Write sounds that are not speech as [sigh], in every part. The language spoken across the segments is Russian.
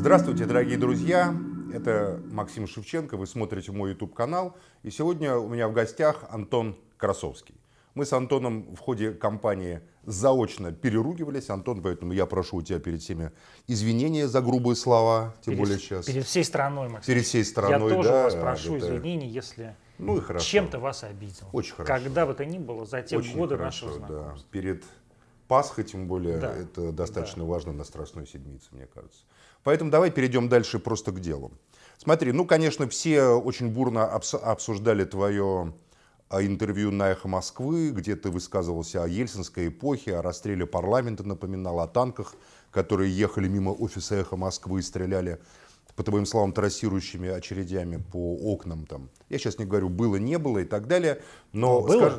Здравствуйте, дорогие друзья! Это Максим Шевченко, вы смотрите мой YouTube-канал. И сегодня у меня в гостях Антон Красовский. Мы с Антоном в ходе кампании заочно переругивались. Антон, поэтому я прошу у тебя перед всеми извинения за грубые слова, тем перед, более сейчас. Перед всей страной, Максим. Перед всей страной, Я тоже да, вас прошу это... извинений, если ну чем-то вас обидел. Очень хорошо. Когда бы то ни было, за те Очень годы хорошо, нашего знакомства. Да. Перед Пасхой, тем более, да. это достаточно да. важно на Страстной Седмице, мне кажется. Поэтому давай перейдем дальше просто к делу. Смотри, ну, конечно, все очень бурно обсуждали твое а, интервью на «Эхо Москвы», где ты высказывался о ельцинской эпохе, о расстреле парламента, напоминал о танках, которые ехали мимо офиса «Эхо Москвы» и стреляли, по твоим словам, трассирующими очередями по окнам. Там. Я сейчас не говорю «было, не было» и так далее. Но, но было? Скаж...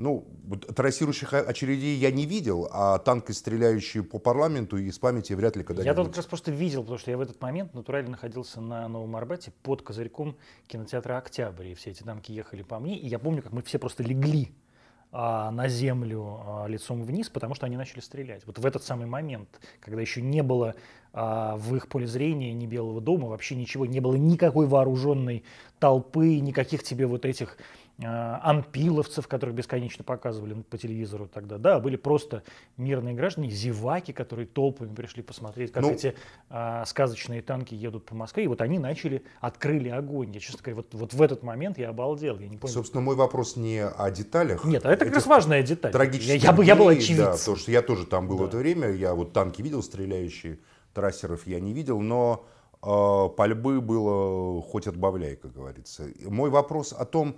Ну, трассирующих очередей я не видел, а танки, стреляющие по парламенту, из памяти вряд ли когда-нибудь. Я только раз просто видел, потому что я в этот момент натурально находился на Новом Арбате под козырьком кинотеатра «Октябрь», и все эти танки ехали по мне, и я помню, как мы все просто легли а, на землю а, лицом вниз, потому что они начали стрелять. Вот в этот самый момент, когда еще не было а, в их поле зрения ни Белого дома, вообще ничего, не было никакой вооруженной толпы, никаких тебе вот этих Э, ампиловцев, которых бесконечно показывали по телевизору тогда, да, были просто мирные граждане, зеваки, которые толпами пришли посмотреть, как ну, эти а, сказочные танки едут по Москве, и вот они начали, открыли огонь. Я, честно говоря, вот, вот в этот момент я обалдел, я не понял. Собственно, мой вопрос не о деталях. Нет, а это как раз важная деталь. Трагически. Я, я, я был очевидцем. Да, потому что я тоже там был да. в это время, я вот танки видел стреляющие, трассеров я не видел, но э, пальбы было хоть отбавляй, как говорится. Мой вопрос о том,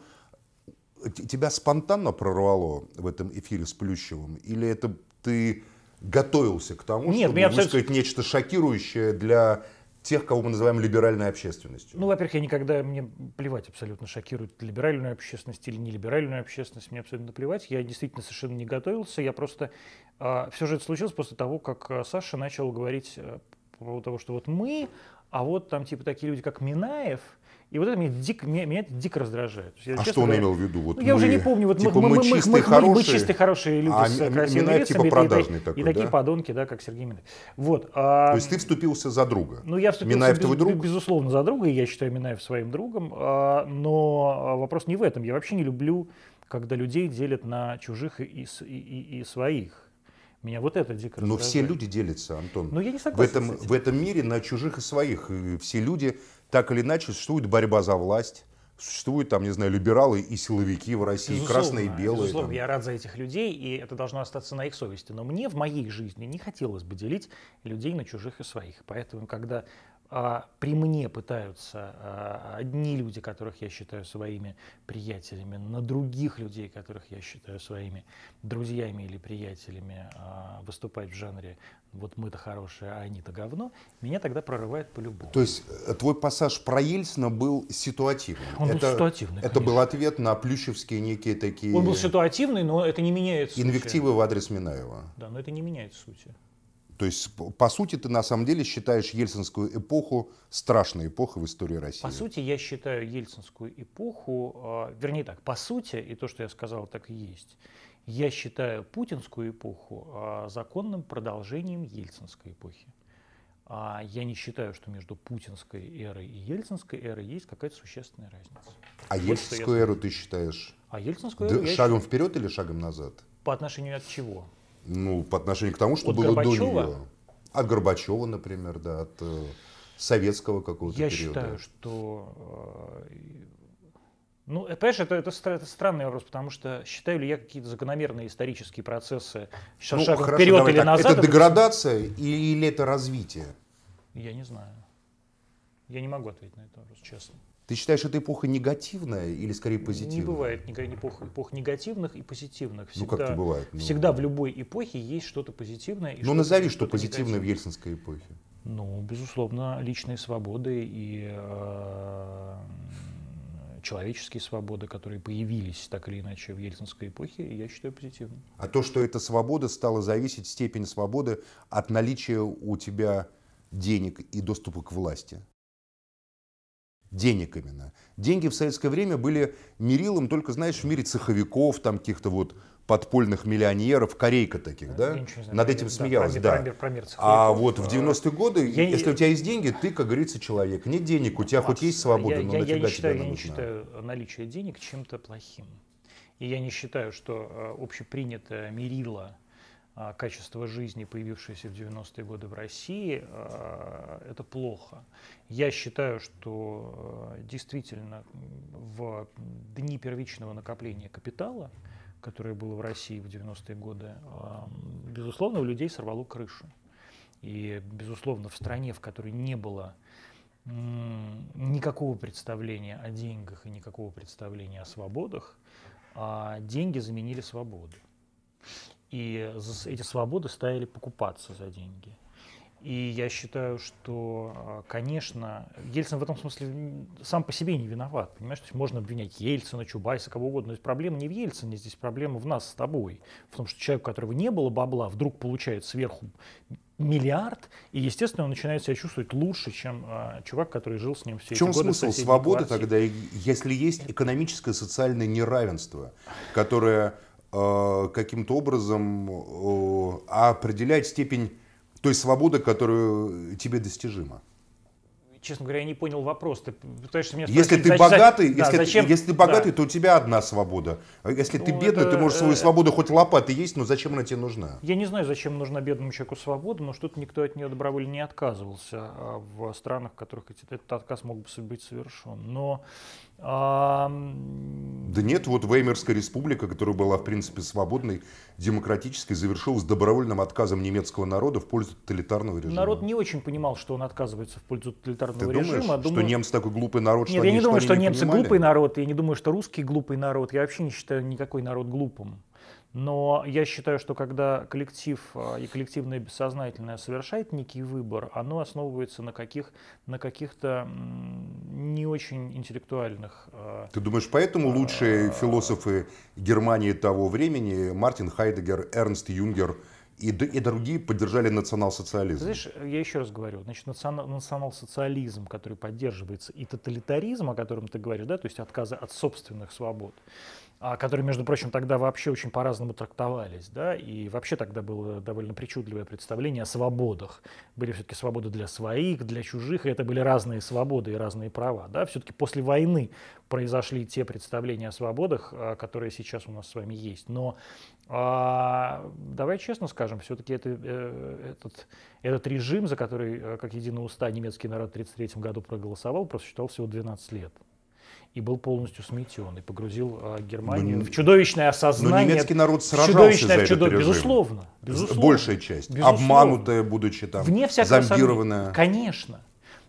тебя спонтанно прорвало в этом эфире с Плющевым? Или это ты готовился к тому, Нет, чтобы меня высказать абсолютно... нечто шокирующее для тех, кого мы называем либеральной общественностью? Ну, во-первых, я никогда, мне плевать абсолютно, шокирует либеральную общественность или нелиберальную общественность, мне абсолютно плевать. Я действительно совершенно не готовился, я просто... Э, а, все же это случилось после того, как а, Саша начал говорить э, по поводу того, что вот мы, а вот там типа такие люди, как Минаев – и вот это меня дико, меня, меня это дико раздражает. Я, а что он имел в виду? Вот ну, мы, я уже не помню. Вот типа мы, мы, мы, чистые, мы, хорошие, мы чистые, хорошие люди а с красивыми Минаев, лицами. Типа продажный и, такой, и, да? и такие подонки, да, как Сергей Минаев. Вот, а, То есть ты вступился за друга? Ну, я вступился, Минаев без, твой друг? безусловно, за друга. И я считаю Минаев своим другом. А, но а, вопрос не в этом. Я вообще не люблю, когда людей делят на чужих и, и, и, и своих. Меня вот это дико раздражает. Но все люди делятся, Антон. Но ну, я не согласен. В этом, в этом мире на чужих и своих. И все люди так или иначе существует борьба за власть, существуют там, не знаю, либералы и силовики в России, безусловно, красные и белые. Безусловно, там. я рад за этих людей, и это должно остаться на их совести. Но мне в моей жизни не хотелось бы делить людей на чужих и своих. Поэтому, когда а, при мне пытаются а, одни люди, которых я считаю своими приятелями, на других людей, которых я считаю своими друзьями или приятелями, а, выступать в жанре «вот мы-то хорошие, а они-то говно», меня тогда прорывает по-любому. То есть э, твой пассаж про Ельцина был ситуативным? Он это, был ситуативный, Это конечно. был ответ на плющевские некие такие... Он был ситуативный, но это не меняет сути. Инвективы в адрес Минаева. Да, но это не меняет сути. То есть, по сути, ты на самом деле считаешь ельцинскую эпоху страшной эпохой в истории России. По сути, я считаю ельцинскую эпоху, а, вернее так, по сути, и то, что я сказал, так и есть, я считаю путинскую эпоху а, законным продолжением ельцинской эпохи. А, я не считаю, что между путинской эрой и ельцинской эрой есть какая-то существенная разница. А вот ельцинскую эру ты считаешь? А ельцинскую эру да, шагом считаю... вперед или шагом назад? По отношению от чего? Ну, по отношению к тому, что от было Горбачева? до нее. От Горбачева, например, да, от э, советского какого-то Я периода. Я считаю, что... Э, ну, э, понимаешь, это, это, это странный вопрос, потому что считаю ли я какие-то закономерные исторические процессы ну, шаг хорошо, вперед или так. назад? Это деградация или, или это развитие? Я не знаю. Я не могу ответить на этот вопрос, честно. Ты считаешь, это эпоха негативная или скорее позитивная? Не бывает эпох, эпох негативных и позитивных. Ну, всегда, ну как это бывает. Ну, всегда в любой эпохе есть что-то позитивное. И ну что назови, что, что позитивное негативное. в ельцинской эпохе. Ну, безусловно, личные свободы и э, человеческие свободы, которые появились так или иначе в ельцинской эпохе, я считаю позитивным. А то, что эта свобода стала зависеть, степень свободы от наличия у тебя денег и доступа к власти – денег именно. Деньги в советское время были мерилом только, знаешь, в мире цеховиков, там каких-то вот подпольных миллионеров, корейка таких, э, да? Знаю, Над этим да, смеялась, да. Промер, промер, а вот в 90-е э, годы, я если не... у тебя есть деньги, ты, как говорится, человек. Нет денег, у тебя Макс, хоть есть свобода, я, но я, нафига я не считаю, тебе Я не нужна? считаю наличие денег чем-то плохим. И я не считаю, что э, общепринятое мерило а, качество жизни, появившееся в 90-е годы в России, а, это плохо. Я считаю, что а, действительно в дни первичного накопления капитала, которое было в России в 90-е годы, безусловно, у людей сорвало крышу. И, безусловно, в стране, в которой не было никакого представления о деньгах и никакого представления о свободах, деньги заменили свободу. И эти свободы стали покупаться за деньги. И я считаю, что, а, конечно, Ельцин в этом смысле сам по себе не виноват. Понимаешь, то есть можно обвинять Ельцина, Чубайса, кого угодно. Но проблема не в Ельцине, здесь проблема в нас с тобой. В том, что человек, у которого не было бабла, вдруг получает сверху миллиард, и, естественно, он начинает себя чувствовать лучше, чем э, чувак, который жил с ним все эти В чем эти годы смысл свободы квартире. тогда, если есть э. экономическое социальное неравенство, которое Э, каким-то образом э, определять степень той свободы, которую тебе достижима честно говоря, я не понял вопрос. Ты пытаешься меня спросить, если ты богатый, за... если, зачем... если ты богатый, да. то у тебя одна свобода. А если ну, ты бедный, это... ты можешь свою э, свободу хоть лопаты есть, но зачем она тебе нужна? Я не знаю, зачем нужна бедному человеку свобода, но что-то никто от нее добровольно не отказывался а в странах, в которых этот отказ мог бы быть совершен. Но а... Да нет, вот Веймерская республика, которая была, в принципе, свободной, демократической, завершилась добровольным отказом немецкого народа в пользу тоталитарного режима. Народ не очень понимал, что он отказывается в пользу тоталитарного Ты думаешь, Думаю... что немцы такой глупый народ, нет, что Нет, я не думаю, что, что не немцы понимали? глупый народ, я не думаю, что русский глупый народ. Я вообще не считаю никакой народ глупым. Но я считаю, что когда коллектив а, и коллективное бессознательное совершает некий выбор, оно основывается на, каких, на каких-то не очень интеллектуальных... А, ты думаешь, поэтому а, лучшие философы Германии того времени, Мартин Хайдегер, Эрнст Юнгер, и, и другие поддержали национал-социализм. Знаешь, я еще раз говорю, значит, национал-социализм, который поддерживается, и тоталитаризм, о котором ты говоришь, да, то есть отказа от собственных свобод, а, которые, между прочим, тогда вообще очень по-разному трактовались, да, и вообще тогда было довольно причудливое представление о свободах. Были все-таки свободы для своих, для чужих, и это были разные свободы и разные права, да. Все-таки после войны произошли те представления о свободах, а, которые сейчас у нас с вами есть. Но а, давай честно скажем, все-таки это, э, этот, этот режим, за который, э, как единого уста, немецкий народ в 1933 году проголосовал, просто считал всего 12 лет и был полностью сметен, и погрузил э, Германию но, в чудовищное осознание. Но ну, немецкий народ сражался чудовищное, за чудо... режим. Безусловно, безусловно. Большая часть, безусловно. обманутая, будучи там, Вне зомбированная. Сомнения. Конечно.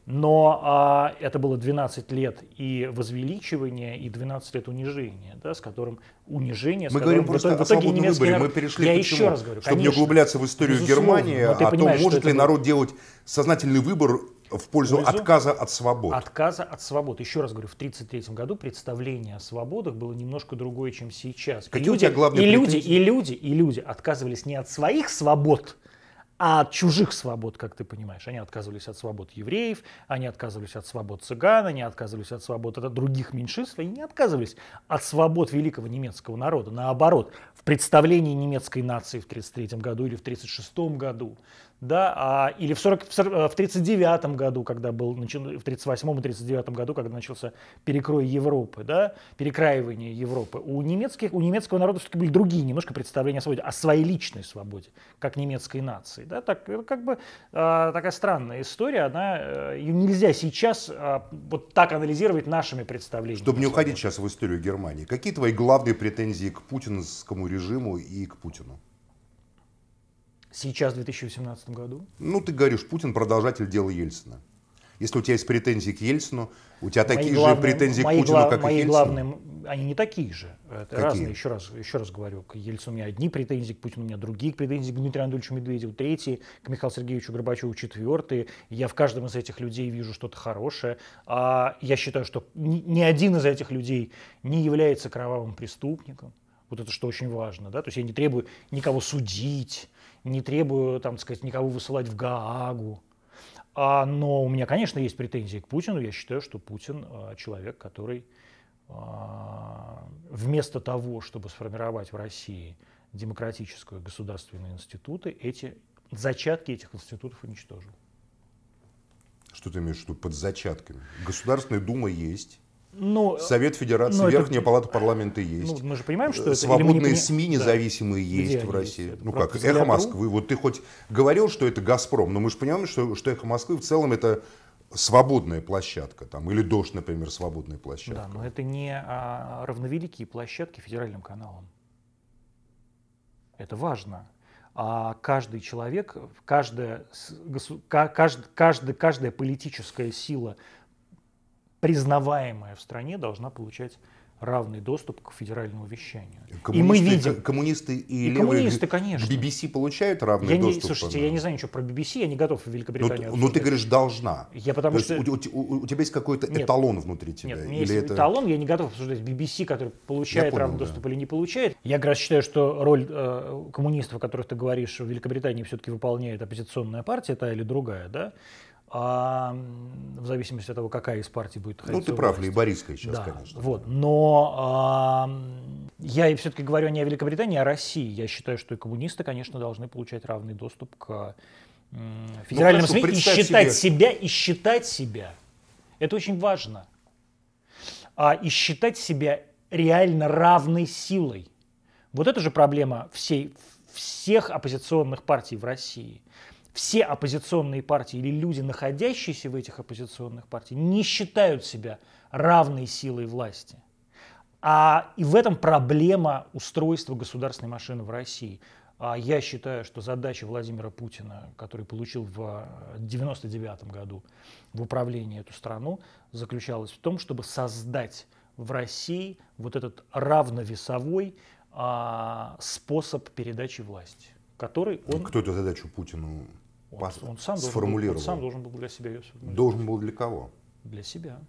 Но а, это было 12 лет и возвеличивание, и 12 лет унижения, да, с которым унижение... мы которым говорим просто в итоге, о свободном выборе. Народ, мы перешли я почему? еще раз говорю, Чтобы конечно, не углубляться в историю Германии, о а том, может ли народ делать сознательный выбор в пользу, пользу отказа от свобод. Отказа от свобод. Еще раз говорю, в 1933 году представление о свободах было немножко другое, чем сейчас. Какие и люди, у тебя главные и люди, и люди, и люди отказывались не от своих свобод, а от чужих свобод, как ты понимаешь. Они отказывались от свобод евреев, они отказывались от свобод цыган, они отказывались от свобод от других меньшинств, они не отказывались от свобод великого немецкого народа. Наоборот, в представлении немецкой нации в 1933 году или в 1936 году да, а, или в, 40, в 39 э, году, когда был, начал, в 38 и 39 году, когда начался перекрой Европы, да, перекраивание Европы, у, немецких, у немецкого народа все-таки были другие немножко представления о свободе, о своей личной свободе, как немецкой нации, да, так, э, как бы а, такая странная история, она, ее нельзя сейчас а, вот так анализировать нашими представлениями. Чтобы не уходить сейчас в историю Германии, какие твои главные претензии к путинскому режиму и к Путину? Сейчас, в 2018 году? Ну, ты говоришь, Путин продолжатель дела Ельцина. Если у тебя есть претензии к Ельцину, у тебя мои такие главные, же претензии к Путину, гла- как мои и к Ельцину? главные, они не такие же. Это Какие? разные, еще раз, еще раз говорю, к Ельцину у меня одни претензии, к Путину у меня другие претензии, к Дмитрию Анатольевичу Медведеву третьи, к Михаилу Сергеевичу Горбачеву четвертые. Я в каждом из этих людей вижу что-то хорошее. А я считаю, что ни, ни один из этих людей не является кровавым преступником. Вот это что очень важно. Да? То есть я не требую никого судить, не требую, там, сказать, никого высылать в Гаагу. А, но у меня, конечно, есть претензии к Путину. Я считаю, что Путин а, человек, который а, вместо того, чтобы сформировать в России демократические государственные институты, эти зачатки этих институтов уничтожил. Что ты имеешь в виду под зачатками? Государственная дума есть, ну, Совет Федерации, ну, Верхняя это... Палата Парламента ну, есть. Ну, мы же понимаем, что это... Свободные не... СМИ независимые да. есть Где в России. Есть? Это ну как, «Эхо Москвы». Вот ты хоть говорил, что это «Газпром», но мы же понимаем, что, что «Эхо Москвы» в целом это свободная площадка. Там, или «Дождь», например, свободная площадка. Да, но это не а, равновеликие площадки федеральным каналам. Это важно. А каждый человек, каждая, каждая, каждая политическая сила признаваемая в стране, должна получать равный доступ к федеральному вещанию. Коммунисты, и мы видим... Э, коммунисты и, и левые коммунисты, конечно. BBC получают равный я не, доступ? Слушайте, э, я не знаю ничего про BBC, я не готов в Великобританию. Но, ну, но ну, ты говоришь «должна». Я потому То что... У, у, у тебя есть какой-то нет, эталон внутри тебя? Нет, у меня или есть это... эталон, я не готов обсуждать BBC, который получает понял, равный да. доступ или не получает. Я как раз считаю, что роль э, коммунистов, о которых ты говоришь, в Великобритании все-таки выполняет оппозиционная партия, та или другая, да? а, в зависимости от того, какая из партий будет ну, ходить. Ну, ты прав, лейбористская сейчас, да, конечно. Вот, но а, я все-таки говорю не о Великобритании, а о России. Я считаю, что и коммунисты, конечно, должны получать равный доступ к ну, федеральным ну, СМИ и считать себе. себя, и считать себя. Это очень важно. А, и считать себя реально равной силой. Вот это же проблема всей, всех оппозиционных партий в России все оппозиционные партии или люди, находящиеся в этих оппозиционных партиях, не считают себя равной силой власти. А и в этом проблема устройства государственной машины в России. А я считаю, что задача Владимира Путина, который получил в 1999 э, году в управлении эту страну, заключалась в том, чтобы создать в России вот этот равновесовой а, способ передачи власти, который он... Кто эту задачу Путину он, он сам сформулировал. Был, он сам должен был для себя ее сформулировать. Должен был для кого? Для себя.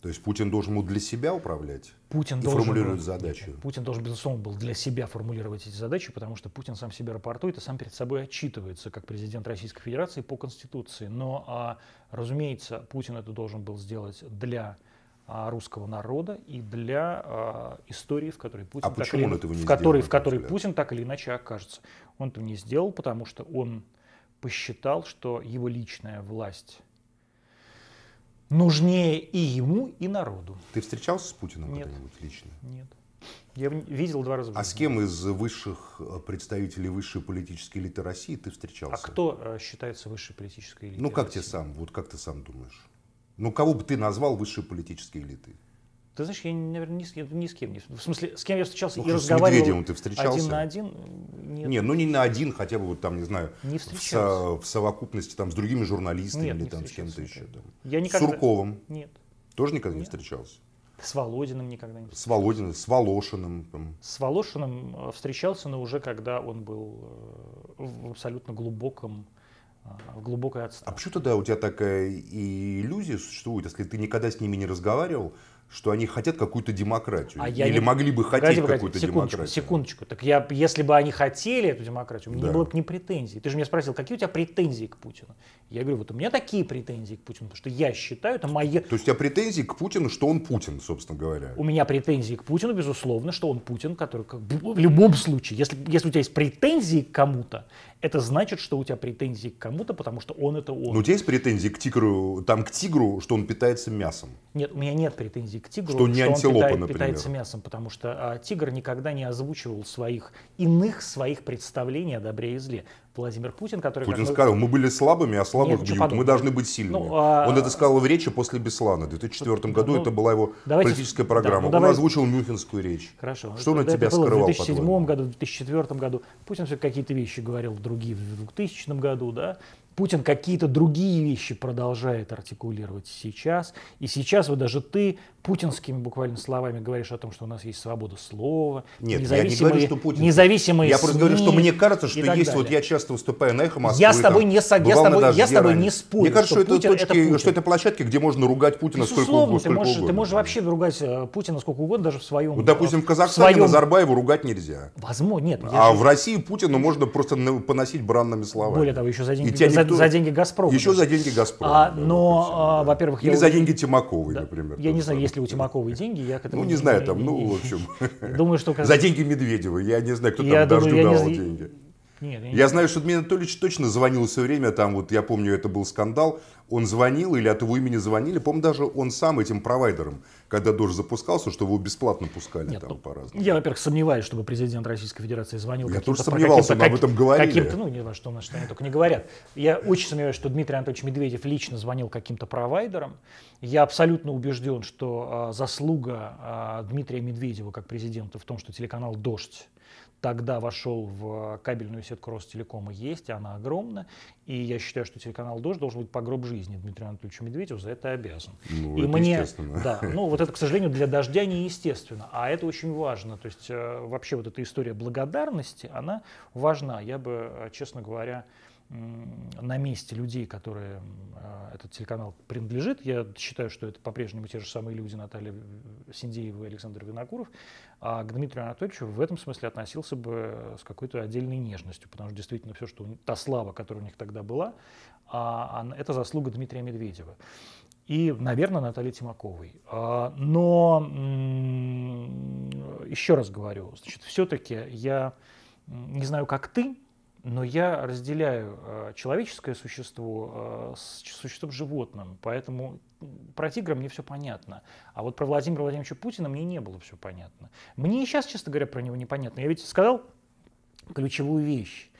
То есть Путин должен был для себя управлять Путин и должен, формулировать задачу? Путин должен, безусловно, был для себя формулировать эти задачи, потому что Путин сам себя рапортует и сам перед собой отчитывается, как президент Российской Федерации по Конституции. Но, а, разумеется, Путин это должен был сделать для а, русского народа и для э, истории, в которой Путин, а так или, в, сделал, которой, в которой Путин так или иначе окажется. Он этого не сделал, потому что он посчитал, что его личная власть нужнее и ему, и народу. Ты встречался с Путиным Нет. когда-нибудь лично? Нет. Я видел два раза. А с кем из высших э, представителей высшей политической элиты России ты встречался? А кто э, считается высшей политической элитой? Ну как ты сам, вот как ты сам думаешь? Ну кого бы ты назвал высшей политической элитой? Ты знаешь, я, наверное, ни с, кем, ни с кем не... В смысле, с кем я встречался ну, и разговаривал... С Медведевым ты встречался? Один на один? Нет. Не, ну не на один, хотя бы, вот там, не знаю, не встречался. в, в совокупности там с другими журналистами нет, или там с кем-то еще. Да. Я никогда... С Сурковым? Нет. Тоже никогда нет. не встречался? С Володиным никогда не встречался. С Володиным, с Волошиным. Там. С Волошиным э, встречался, но уже когда он был э, в абсолютно глубоком э, в глубокой отставке. А почему тогда у тебя такая иллюзия существует, если ты никогда с ними не разговаривал, что они хотят какую-то демократию. А Или не... могли бы хотеть погоди, какую-то секундочку, демократию. Секундочку. Так я, если бы они хотели эту демократию, у меня да. не было бы к ним претензий. Ты же меня спросил, какие у тебя претензии к Путину? Я говорю, вот у меня такие претензии к Путину, потому что я считаю, это мои... То есть у тебя претензии к Путину, что он Путин, собственно говоря? У меня претензии к Путину, безусловно, что он Путин, который как, в любом случае, если, если у тебя есть претензии к кому-то, это значит, что у тебя претензии к кому-то, потому что он это он. Но у тебя есть претензии к тигру, там к тигру, что он питается мясом? Нет, у меня нет претензий к тигру, что, не что антилопа, он питает, например. питается мясом, потому что а, тигр никогда не озвучивал своих иных своих представлений о добре и зле. Владимир Путин, который... Путин мы... сказал, мы были слабыми, а слабых Нет, бьют, мы должны быть сильными. Ну, а... Он это сказал в речи после Беслана в 2004 ну, году, ну, это была его давайте... политическая программа. Да, ну, он давай... озвучил Мюнхенскую речь. Хорошо. Что он это, на тебя это скрывал? В 2007 году, в 2004 году. Путин все какие-то вещи говорил другие в 2000 году, да? Путин какие-то другие вещи продолжает артикулировать сейчас. И сейчас вот даже ты путинскими буквально словами говоришь о том, что у нас есть свобода слова. Нет, я не говорю, что Путин. Независимые я просто говорю, что мне кажется, что есть... Далее. Вот я часто выступаю на «Эхо Москвы». Я с тобой не, со... я с тобой, я с тобой не спорю, Мне кажется, что, что, Путин, это, точки, это Путин. что это площадки, где можно ругать Путина Безусловно, сколько, угодно, ты можешь, угодно. Ты можешь вообще ругать э, Путина сколько угодно, даже в своем... Вот, ну, допустим, в э, Казахстане своем... Назарбаева ругать нельзя. Возможно, нет. А же... в России Путина можно просто поносить бранными словами. Более того, еще за день, за за, за деньги Газпрома. Еще за деньги Газпрома. А, да, но, а, во-первых, или я... за деньги Тимаковой, да. например. Я не знаю, есть ли у Тимаковой деньги, я к этому Ну не, не знаю там, ну в общем. [laughs] Думаю, что за деньги Медведева, я не знаю, кто там Дождю давал деньги. Нет, я, я не... знаю, что Дмитрий Анатольевич точно звонил все время, там вот я помню, это был скандал, он звонил или от его имени звонили, помню, даже он сам этим провайдером, когда дождь запускался, что его бесплатно пускали Нет, там ну, по-разному. Я, во-первых, сомневаюсь, чтобы президент Российской Федерации звонил. Я тоже сомневался, мы об этом говорили. Каким-то, ну, не знаю, что, что они только не говорят. Я очень сомневаюсь, что Дмитрий Анатольевич Медведев лично звонил каким-то провайдерам. Я абсолютно убежден, что э, заслуга э, Дмитрия Медведева как президента в том, что телеканал «Дождь» тогда вошел в э, кабельную сетку Ростелекома, есть, она огромна. И я считаю, что телеканал «Дождь» должен быть погроб жизни Дмитрию Анатольевичу Медведеву, за это обязан. Ну, и это мне, да, ну вот это, к сожалению, для «Дождя» не естественно, а это очень важно. То есть э, вообще вот эта история благодарности, она важна. Я бы, э, честно говоря, на месте людей, которые а, этот телеканал принадлежит. Я считаю, что это по-прежнему те же самые люди Наталья Синдеева и Александр Винокуров. А к Дмитрию Анатольевичу в этом смысле относился бы э, с какой-то отдельной нежностью, потому что действительно все, что та слава, которая у них тогда была, а, это заслуга Дмитрия Медведева и, наверное, Натальи Тимаковой. А, но, еще раз говорю, значит, все-таки я не знаю, как ты, но я разделяю а, человеческое существо а, с существом животным, поэтому про тигра мне все понятно. А вот про Владимира Владимировича Путина мне не было все понятно. Мне и сейчас, честно говоря, про него непонятно. Я ведь сказал ключевую вещь.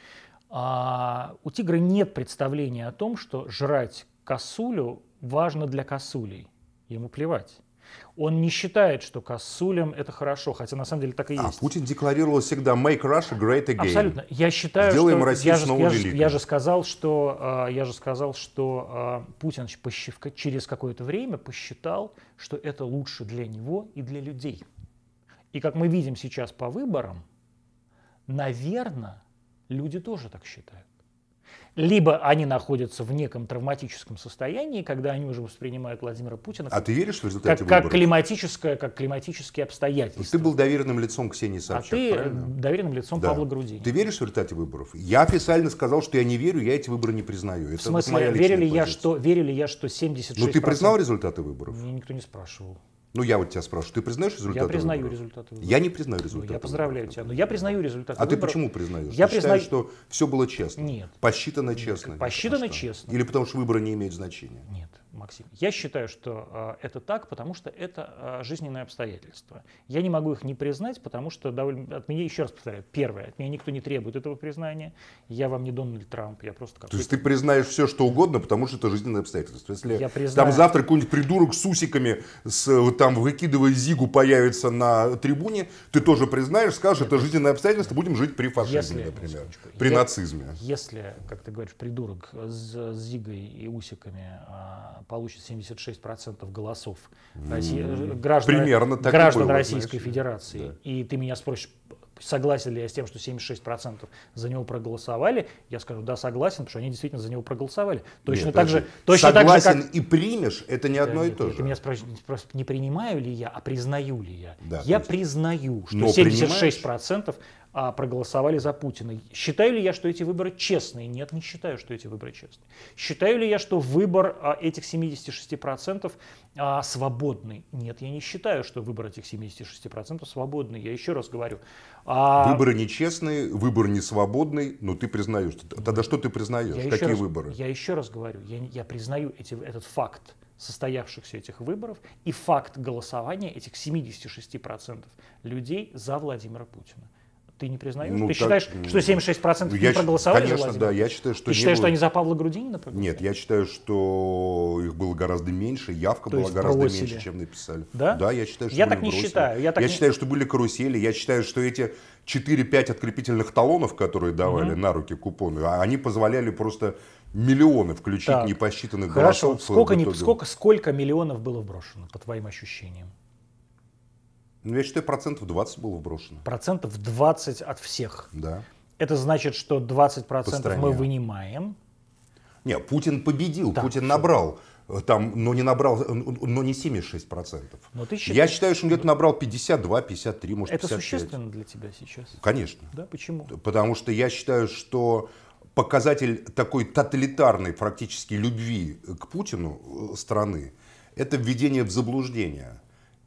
А, у тигра нет представления о том, что жрать косулю важно для косулей. Ему плевать он не считает, что косулям это хорошо, хотя на самом деле так и а, есть. А Путин декларировал всегда «Make Russia great again». Абсолютно. Я считаю, Сделаем что... Россию я снова я, же, я же сказал, что, а, я же сказал, что а, Путин через какое-то время посчитал, что это лучше для него и для людей. И как мы видим сейчас по выборам, наверное, люди тоже так считают либо они находятся в неком травматическом состоянии, когда они уже воспринимают Владимира Путина как, а ты веришь в результате как, как, климатическое, как климатические ну, обстоятельства. Ты был доверенным лицом Ксении а Собчак, А ты правильно? доверенным лицом да. Павла Груди. Ты веришь в результате выборов? Я официально сказал, что я не верю, я эти выборы не признаю. Это в смысле, моя верили я, что, верили я, что 76%... Ну ты признал результаты выборов? Меня никто не спрашивал. Ну, я вот тебя спрашиваю, ты признаешь результаты Я признаю выборов? результаты выборов. Я не признаю результаты ну, Я поздравляю выборов. тебя, но я признаю результаты А выборов. ты почему признаешь? Я ты признаю... считаешь, что все было честно? Нет. Посчитано честно? Посчитано честно. Или потому что выборы не имеют значения? Нет. Максим. Я считаю, что э, это так, потому что это э, жизненные обстоятельства. Я не могу их не признать, потому что довольно... от меня, еще раз повторяю, первое, от меня никто не требует этого признания. Я вам не Дональд Трамп, я просто какой-то... То есть ты признаешь все, что угодно, потому что это жизненные обстоятельства. Если я признаю... там завтра какой-нибудь придурок с усиками, с, там выкидывая зигу, появится на трибуне, ты тоже признаешь, скажешь, это жизненные обстоятельства, будем жить при фашизме, если, например, при я, нацизме. Если, как ты говоришь, придурок с зигой и усиками а, получит 76% голосов Россия, mm, э, граждан, Примерно так граждан было, Российской знаешь. Федерации. Да. И ты меня спросишь, согласен ли я с тем, что 76% за него проголосовали, я скажу, да, согласен, потому что они действительно за него проголосовали. Точно нет, так же, точно так же, как... и примешь, это не э, одно да, и то же. Ты меня спрашиваешь, не принимаю ли я, а признаю ли я. Да, я есть... признаю, что Но 76% принимаешь? а проголосовали за Путина. Считаю ли я, что эти выборы честные? Нет, не считаю, что эти выборы честные. Считаю ли я, что выбор а, этих 76% а, свободный? Нет, я не считаю, что выбор этих 76% свободный. Я еще раз говорю. А, выборы нечестные, выбор не свободный, но ты признаешь. Тогда что ты признаешь? Я Какие раз, выборы? Я еще раз говорю, я, я признаю эти, этот факт состоявшихся этих выборов и факт голосования этих 76% людей за Владимира Путина. Ты не признаешь? Ну, ты так, считаешь, что 76% ну, я, проголосовали конечно, за Владимира? да, я считаю, что... Ты считаешь, было... что они за Павла Грудинина проголосовали? Нет, я считаю, что их было гораздо меньше, явка То была гораздо бросили. меньше, чем написали. Да? Да, я считаю, что Я так бросили. не считаю. Я, так я не... считаю, что были карусели, я считаю, что эти 4-5 открепительных талонов, которые давали угу. на руки купоны, а они позволяли просто миллионы включить так. непосчитанных Хорошо. голосов. Сколько, сколько, сколько миллионов было вброшено, по твоим ощущениям? Ну, я считаю, процентов 20 было вброшено. Процентов 20 от всех. Да. Это значит, что 20% мы вынимаем. Не, Путин победил, да, Путин все. набрал. Э, там, но не набрал, э, ну, но не 76%. Но ты считаешь, я считаю, что он где-то набрал 52, 53, может, Это 55. существенно для тебя сейчас? Конечно. Да, почему? Потому что я считаю, что показатель такой тоталитарной практически любви к Путину э, страны – это введение в заблуждение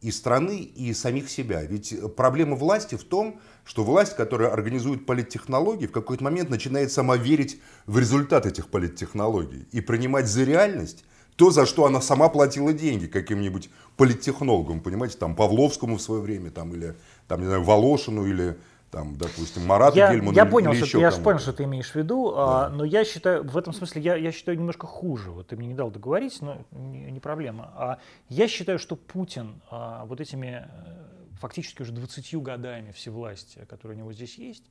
и страны, и самих себя. Ведь э, проблема власти в том, что власть, которая организует политтехнологии, в какой-то момент начинает сама верить в результат этих политтехнологий и принимать за реальность то, за что она сама платила деньги каким-нибудь политтехнологам, понимаете, там Павловскому в свое время, там, или, там, не знаю, Волошину, или там, допустим, Марат я, Гельман я понял, или что, еще Я же понял, что ты имеешь в виду, а, да. а, но я считаю, в этом смысле, я, я считаю немножко хуже. Вот ты мне не дал договорить, но не, не проблема. А, я считаю, что Путин а, вот этими э, фактически уже 20 годами всевластия, которые у него здесь есть,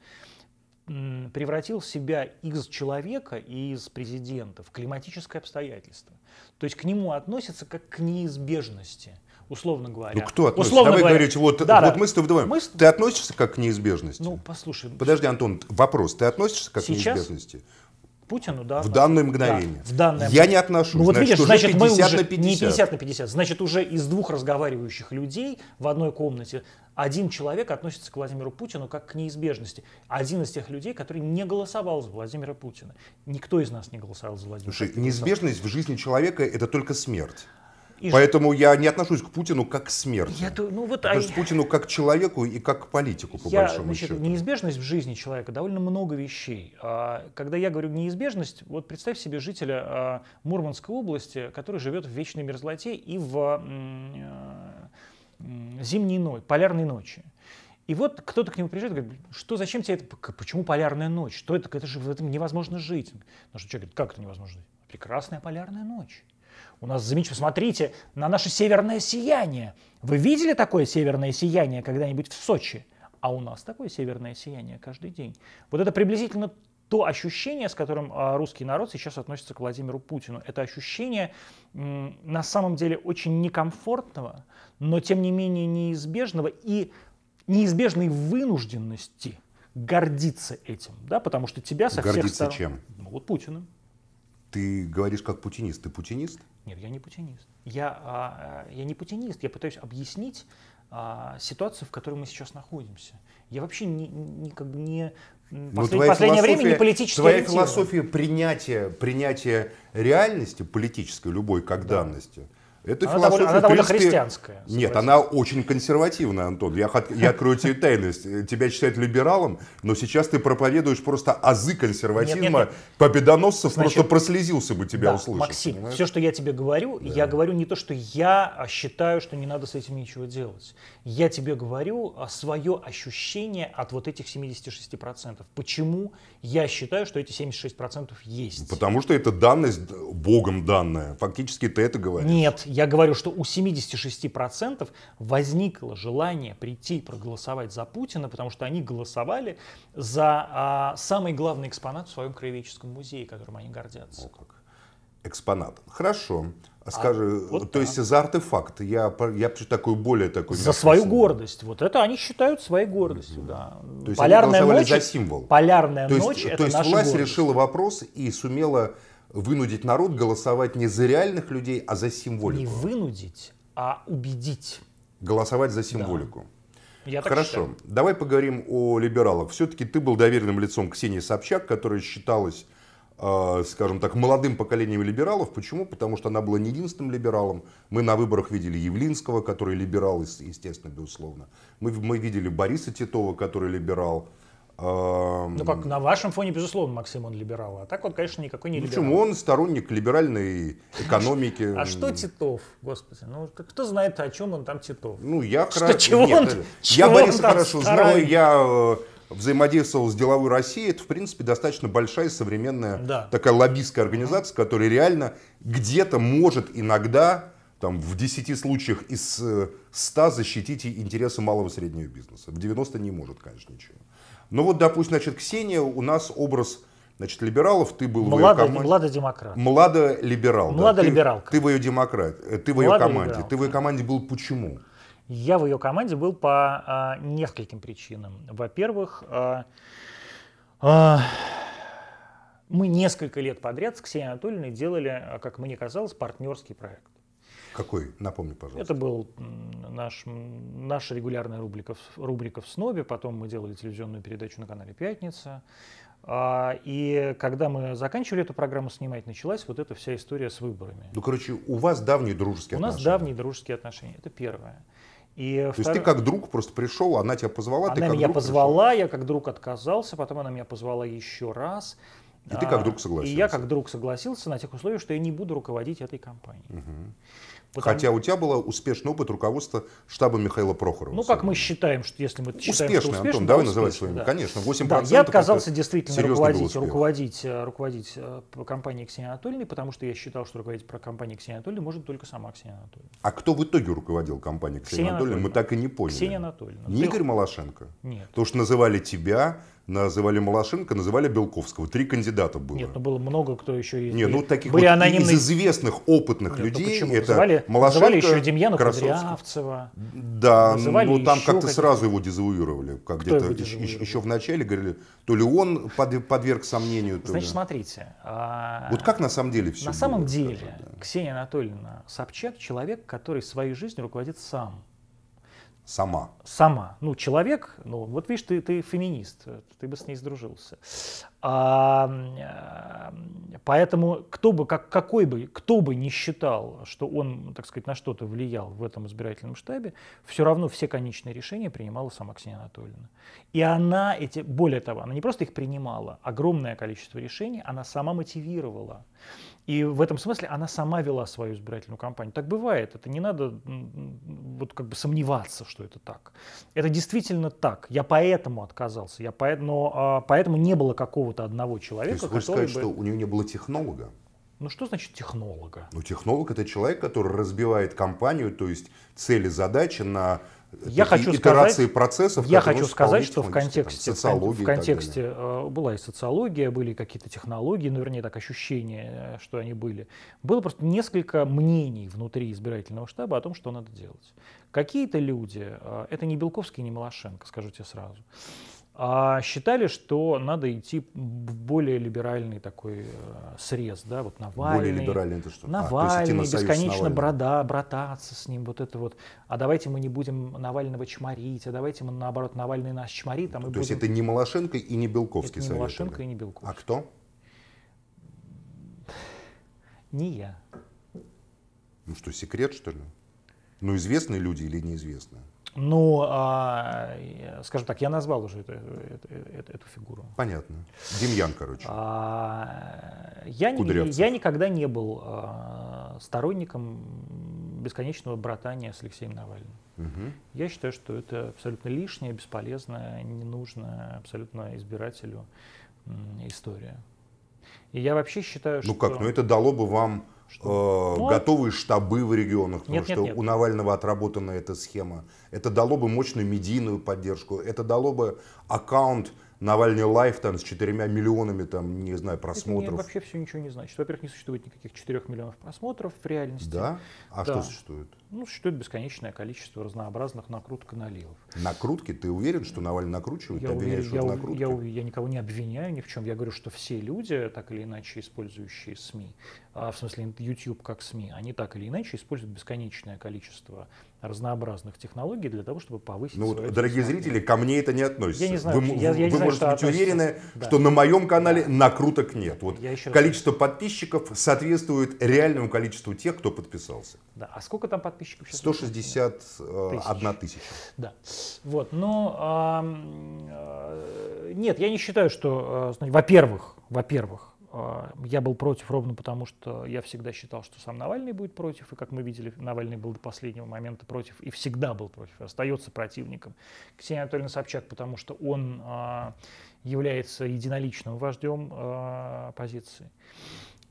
превратил себя из человека и из президента в климатическое обстоятельство. То есть к нему относятся как к неизбежности – условно говоря. Ну кто относится? Условно Давай говоря, говорите, вот, да, вот да. мы с тобой вдвоем. Мы... Ты относишься как к неизбежности? Ну, послушай. Ну, Подожди, Антон, вопрос. Ты относишься как Сейчас? к неизбежности? Путину, да. В данное мгновение. Да, в данное Я не отношусь. Ну, вот значит, видишь, значит, мы уже на 50. не 50 на 50. Значит, уже из двух разговаривающих людей в одной комнате один человек относится к Владимиру Путину как к неизбежности. Один из тех людей, который не голосовал за Владимира Путина. Никто из нас не голосовал за Владимира Слушай, Путина. неизбежность в жизни человека – это только смерть. И Поэтому ж... я не отношусь к Путину как к смерти. Я, ну, вот, отношусь а... к Путину как к человеку и как к политику, по я, большому значит, счету. Неизбежность в жизни человека довольно много вещей. А когда я говорю неизбежность, вот представь себе жителя а, Мурманской области, который живет в вечной мерзлоте и в э, зимней ночи, полярной ночи. И вот кто-то к нему приезжает и говорит, что, зачем тебе это, почему полярная ночь? Что это, это же в этом невозможно жить. Потому что человек говорит, как это невозможно жить? Прекрасная полярная ночь. У нас замечательно, смотрите на наше северное сияние. Вы видели такое северное сияние когда-нибудь в Сочи? А у нас такое северное сияние каждый день. Вот это приблизительно то ощущение, с которым а, русский народ сейчас относится к Владимиру Путину. Это ощущение на самом деле очень некомфортного, но тем не менее неизбежного и неизбежной вынужденности гордиться этим, да, потому что тебя со гордиться всех сторон... Гордиться чем? Ну вот Путиным. Ты говоришь как путинист. Ты путинист? Нет, я не путинист. Я, а, э, я не путинист, я пытаюсь объяснить а, ситуацию, в которой мы сейчас находимся. Я вообще не, не, как бы не ну, послед, последнее время не политически Твоя ориентирован. философия принятия, принятия реальности политической, любой как да. данности – это она философия, довольно, она довольно христианская. Согласен. Нет, она очень консервативная, Антон. Я, я открою тебе тайность. Э, тебя считают либералом, но сейчас ты проповедуешь просто азы консерватизма. Нет, нет, нет. Победоносцев Значит, просто прослезился бы тебя да, услышать. Максим, понимаешь? все, что я тебе говорю, да. я говорю не то, что я а считаю, что не надо с этим ничего делать. Я тебе говорю а, свое ощущение от вот этих 76%. Почему я считаю, что эти 76% есть? Потому что это данность Богом данная. Фактически ты это говоришь. Нет, я говорю, что у 76% возникло желание прийти проголосовать за Путина, потому что они голосовали за а, самый главный экспонат в своем краеведческом музее, которым они гордятся. О, как. Экспонат. Хорошо. А а скажи, а, вот то да. есть за артефакт я, я такую более такой. За свою символ. гордость. Вот это они считают своей гордостью, угу. да. То есть полярная они ночь, за символ. Полярная то есть, ночь то это То есть власть гордость. решила вопрос и сумела вынудить народ голосовать не за реальных людей, а за символику. Не вынудить, а убедить. Голосовать за символику. Да. Я Хорошо, считаю. давай поговорим о либералах. Все-таки ты был доверенным лицом Ксении Собчак, которая считалась, а, скажем так, молодым поколением либералов. Почему? Потому что она была не единственным либералом. Мы на выборах видели Явлинского, который либерал, естественно, безусловно. Мы, мы видели Бориса Титова, который либерал. Ну как, на вашем фоне, безусловно, Максим, он либерал. А так вот, конечно, никакой не ну, либерал. Почему? Он сторонник либеральной экономики. А что Титов, господи? Ну, кто знает, о чем он там Титов? Ну, я... Э, хорошо, он Я Бориса хорошо знаю, я взаимодействовал с деловой Россией, это, в принципе, достаточно большая современная такая лоббистская организация, которая реально где-то может иногда там, в 10 случаях из 100 э, защитить интересы малого и среднего бизнеса. В 90 не может, конечно, ничего. Ну вот, допустим, значит, Ксения, у нас образ Значит, либералов ты был младо, в ее команде. Млада демократ Млада либерал Млада либералка Да. Ты, ты в ее демократ, э, ты в ее команде. Ты в ее команде был почему? Я в ее команде был по а, нескольким причинам. Во-первых, а, а, мы несколько лет подряд с Ксенией Анатольевной делали, а, как мне казалось, партнерский проект. Какой? Напомни, пожалуйста. Это был наш, наша регулярная рубрика, рубрика в СНОБе, потом мы делали телевизионную передачу на канале «Пятница». А, и когда мы заканчивали эту программу снимать, началась вот эта вся история с выборами. Ну, короче, у вас давние дружеские у отношения. У нас давние дружеские отношения, это первое. И То втор... есть ты как друг просто пришел, она тебя позвала, она ты как меня друг позвала, пришел. я как друг отказался, потом она меня позвала еще раз. И ты как а, друг согласился. И я как друг согласился на тех условиях, что я не буду руководить этой компанией. Угу. Потому... Хотя у тебя был успешный опыт руководства штаба Михаила Прохорова. Ну, как мы считаем, что если мы считаем, успешный, что успешный, Антон, давай называть своими, да. конечно, 8%. Да, я отказался действительно руководить, руководить, э, руководить э, компанией Ксении Анатольевны, потому что я считал, что руководить про компанией Ксении Анатольевны может только сама Ксения Анатольевна. А кто в итоге руководил компанией Ксении, Ксения Анатольевна, мы так и не поняли. Ксения Анатольевна. Не Игорь Малашенко? Нет. Потому что называли тебя, называли Малашенко, называли Белковского. Три кандидата было. Нет, ну было много кто еще из... Нет, ну таких были вот анонимные... из известных, опытных Нет, ну, людей. Почему? это... Называли Малашенко, Называли еще Демьяна Красовский. Кудрявцева. Да, ну там как-то сразу его дезавуировали. Как где-то еще в начале говорили, то ли он под подверг сомнению. Значит, смотрите. А, вот как на самом деле все На самом деле Ксения Анатольевна Собчак человек, который своей жизнью руководит сам. Сама. Сама. Ну, человек, ну, вот видишь, ты, ты феминист, ты бы с ней сдружился. А, поэтому кто бы, как, какой бы, кто бы не считал, что он, так сказать, на что-то влиял в этом избирательном штабе, все равно все конечные решения принимала сама Ксения Анатольевна. И она эти, более того, она не просто их принимала, огромное количество решений она сама мотивировала. И в этом смысле она сама вела свою избирательную кампанию. Так бывает, это не надо вот как бы сомневаться, что это так. Это действительно так. Я поэтому отказался, я по, но а, поэтому не было какого-то одного человека, То есть который сказать, бы... что у нее не было технолога? Ну что значит технолога? Ну технолог это человек, который разбивает компанию, то есть цели, задачи на я хочу итерации сказать, процессов. Я хочу сказать, что в контексте, социологии в контексте э, была и социология, были какие-то технологии, ну вернее так ощущение, э, что они были. Было просто несколько мнений внутри избирательного штаба о том, что надо делать. Какие-то люди, э, это не Белковский, не Малашенко, скажу тебе сразу, а считали, что надо идти в более либеральный такой э, срез, да, вот Навальный. Более либеральный это что? А, Навальный, а, на бесконечно брода, брататься с ним, вот это вот. А давайте мы не будем Навального чморить, а давайте мы наоборот Навальный нас чморит. А мы То будем... есть это не Малошенко и не Белковский это не совет, Малашенко тогда. и не Белковский. А кто? Не я. Ну что, секрет что ли? Ну известные люди или неизвестные? Ну, а, скажем так, я назвал уже эту, эту, эту фигуру. Понятно. Демьян, короче. А, я, не, я никогда не был а, сторонником бесконечного братания с Алексеем Навальным. Угу. Я считаю, что это абсолютно лишнее, бесполезное, не нужно абсолютно избирателю история. И я вообще считаю, ну что... Ну как, ну это дало бы вам что? Э, готовые штабы в регионах, потому нет, что нет, нет. у Навального отработана эта схема. Это дало бы мощную медийную поддержку, это дало бы аккаунт Навальный лайф там с четырьмя миллионами, там, не знаю, просмотров. Это вообще все ничего не значит. Во-первых, не существует никаких четырех миллионов просмотров в реальности. Да? А да. что существует? Ну, существует бесконечное количество разнообразных накруток и наливов. Накрутки? Ты уверен, что Навальный накручивает? Я, уверен, я, накрутки? Я, я, я никого не обвиняю ни в чем. Я говорю, что все люди, так или иначе использующие СМИ, а, в смысле YouTube как СМИ, они так или иначе используют бесконечное количество разнообразных технологий для того, чтобы повысить. Ну, свое дорогие зрители, ко мне это не относится. Я не знаю, вы я, я вы не знаю, можете быть относится. уверены, да. что на моем канале да. накруток нет. Вот я еще количество раз... подписчиков соответствует реальному количеству тех, кто подписался. Да. А сколько там подписчиков сейчас? 161 э, тысяча. Да. Вот. Но ну, а, э, нет, я не считаю, что, э, во-первых, во-первых, а, я был против ровно потому, что я всегда считал, что сам Навальный будет против, и как мы видели, Навальный был до последнего момента против, и всегда был против, остается противником. Ксения Анатольевна Собчак, потому что он а, является единоличным вождем а, оппозиции.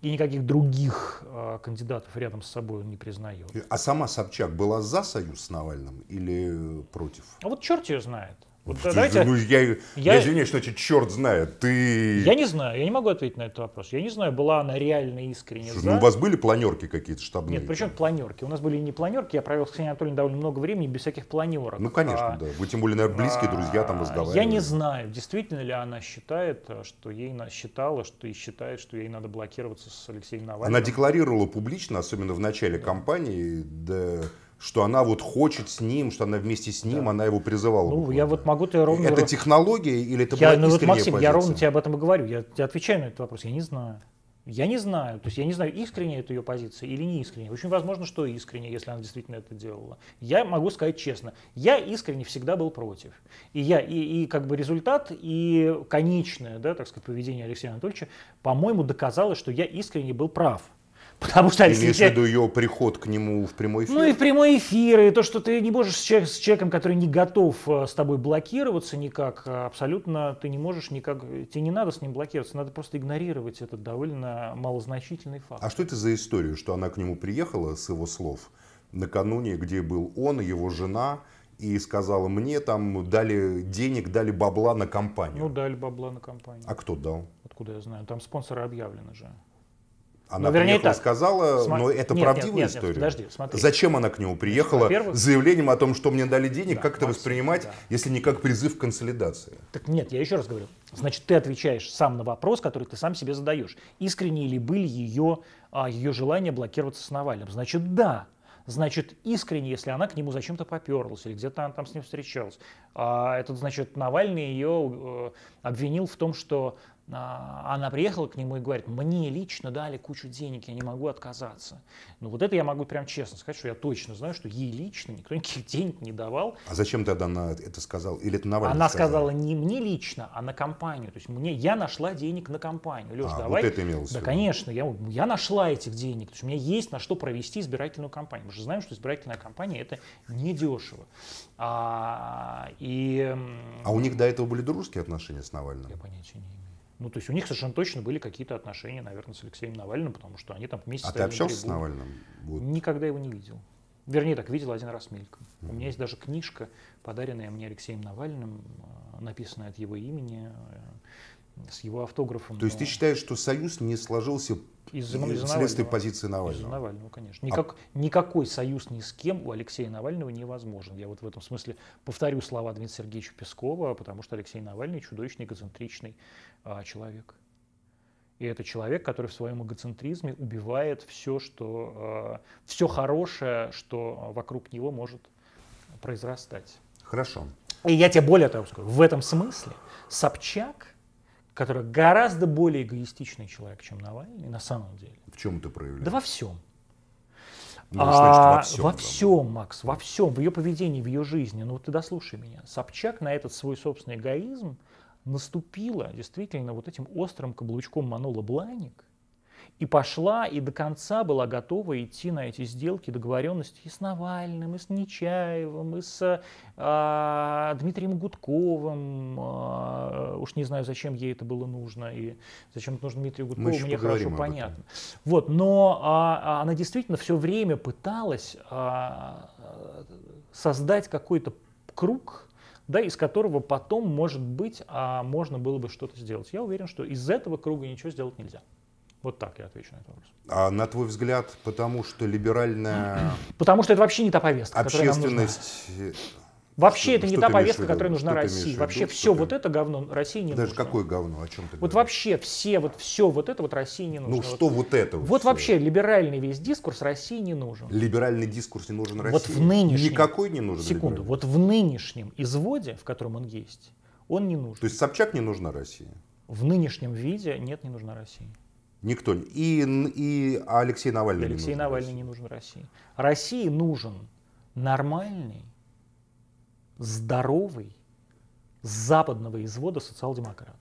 И никаких других кандидатов рядом с собой он не признает. А сама Собчак была за союз с Навальным или э, против? А вот черт ее знает. Вот да, давайте... ну, я, я... я извиняюсь, что значит, черт знает, ты... Я не знаю, я не могу ответить на этот вопрос. Я не знаю, была она реально искренне Слушай, за. Ну, у вас были планерки какие-то штабные? Нет, причем планерки. У нас были не планерки, я провел с Ксенией Анатольевной довольно много времени без всяких планерок. Ну, конечно, а... да. Вы тем более, наверное, близкие а... друзья там разговаривали. Я не знаю, действительно ли она считает, э, что ей считала, что и считает, что ей надо блокироваться с Алексеем Навальным. Она декларировала публично, особенно в начале да. кампании, да что она вот хочет с ним, что она вместе с ним, да. она его призывала. Ну, буквально. я вот могу тебе ровно... Это технология или это я, была ну, вот, Максим, позиция? я ровно тебе об этом и говорю, я, тебе отвечаю на этот вопрос, я не знаю. Я не знаю, то есть я не знаю, искренне это ее позиция или не искренне. Очень возможно, что искренне, если она действительно это делала. Я могу сказать честно, я искренне всегда был против. И я, и, и как бы результат, и конечное, да, так сказать, поведение Алексея Анатольевича, по-моему, доказало, что я искренне был прав. Потому что если Имеешь в виду ее приход к нему в прямой эфир? Ну и в прямой эфир, и то, что ты не можешь с, человек, с человеком, который не готов э, с тобой блокироваться никак, э, абсолютно ты не можешь никак, э, тебе не надо с ним блокироваться, надо просто игнорировать этот довольно малозначительный факт. А что это за история, что она к нему приехала, с его слов, накануне, где был он, его жена, и сказала, мне там дали денег, дали бабла на компанию. Ну, дали бабла на компанию. А кто дал? Откуда я знаю? Там спонсоры объявлены же. Она ну, вернее, так. рассказала, Сма... но «Ну, это нет, правдивая нет, нет, история. Нет, подожди, смотри. Зачем она к нему приехала с заявлением о том, что мне дали денег, да, как это воспринимать, да. если не как призыв к консолидации? Так нет, я еще раз говорю. Значит, ты отвечаешь сам на вопрос, который ты сам себе задаешь. Искренние ли были ее, а, ее желания блокироваться с Навальным? Значит, да значит, искренне, если она к нему зачем-то поперлась или где-то она там с ним встречалась. А этот, значит, Навальный ее э, обвинил в том, что а, она приехала к нему и говорит, мне лично дали кучу денег, я не могу отказаться. Ну вот это я могу прям честно сказать, что я точно знаю, что ей лично никто никаких денег не давал. А зачем тогда она это сказала? Или это Навальный Она сказала, сказала не мне лично, а на компанию. То есть мне, я нашла денег на компанию. Леш, а, давай. вот это имелось Да, конечно, я, я нашла этих денег. То есть у меня есть на что провести избирательную кампанию. Мы же знаем, что избирательная кампания это недешево. А, и, а у них до этого были дружеские отношения с Навальным? Я понятия не имею. Ну, то есть у них совершенно точно были какие-то отношения, наверное, с Алексеем Навальным, потому что они там вместе А ты общался с Навальным? Вот. Никогда его не видел. Вернее, так, видел один раз мельком. Mm-hmm. У меня есть даже книжка, подаренная мне Алексеем Навальным, э, написанная от его имени с его автографом. То есть ты считаешь, что союз не сложился из-за, из-за позиции Навального? Из-за Навального, конечно. А Никак, а... Никакой союз ни с кем у Алексея Навального невозможен. Я вот в этом смысле повторю слова Дмитрия Сергеевича Пескова, потому что Алексей Навальный чудовищный, эгоцентричный а, человек. И это человек, который в своем эгоцентризме убивает все, что, э, а, все хорошее, что вокруг него может произрастать. Хорошо. И я тебе более того скажу, в этом смысле Собчак который гораздо более эгоистичный человек, чем Навальный, на самом деле. В чем это проявляется? Да во всем. Ну, значит, во а, всем, а, во всем, Макс, во всем, в ее поведении, в ее жизни. Ну вот ты дослушай меня. Собчак на этот свой собственный эгоизм наступила действительно вот этим острым каблучком Манола Бланик – и пошла, и до конца была готова идти на эти сделки, договоренности и с Навальным, и с Нечаевым, и с э, Дмитрием Гудковым. Э, уж не знаю, зачем ей это было нужно, и зачем это нужно Дмитрию Гудкову, Мы мне хорошо понятно. Вот, но э, она действительно все время пыталась э, создать какой-то круг, да, из которого потом, может быть, а можно было бы что-то сделать. Я уверен, что из этого круга ничего сделать нельзя. Вот так я отвечу на этот вопрос. А на твой взгляд, потому что либеральная... [clears throat] Потому что это вообще не та повестка, Общественность... Э, вообще что, это не та повестка, которая нужна России. Вообще все ты... вот это говно России не Даже нужно. Даже какое говно, о чем ты Вот вообще все вот все вот это вот России не ну, нужно. Ну что вот, вот это? Вот, вот вообще либеральный весь дискурс России не нужен. Либеральный дискурс не нужен России. Вот в нынешнем. Никакой не нужен. Секунду. Вот в нынешнем изводе, в котором он есть, он не нужен. То есть Собчак не нужна России? В нынешнем виде нет, не нужна России. Никто. И, и Алексей Навальный. И Алексей не нужен Навальный России. не нужен России. России нужен нормальный, здоровый, западного извода социал-демократ.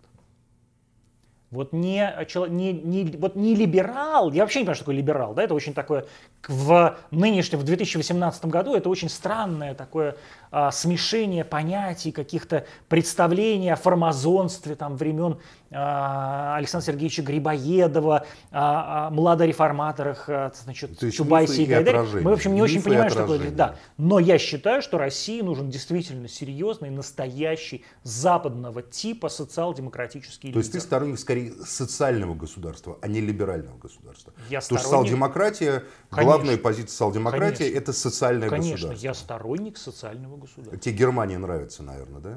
Вот не, э, не, не, вот не либерал, я вообще не понимаю, что такое либерал, да, это очень такое, в нынешнем, в 2018 году, это очень странное такое а, смешение понятий, каких-то представлений о формазонстве там времен а, Александра Сергеевича Грибоедова, а, а, младореформаторах, а, значит, То и Гайдаре. Мы, в общем, не очень понимаем, что такое, да. Но я считаю, что России нужен действительно серьезный, настоящий, западного типа социал-демократический лидер. То есть ты сторонник скорее истории социального государства, а не либерального государства. Я Потому сторонник... что социал-демократия, главная позиция социал-демократии – это социальное Конечно, государство. я сторонник социального государства. Тебе Германия нравится, наверное, да?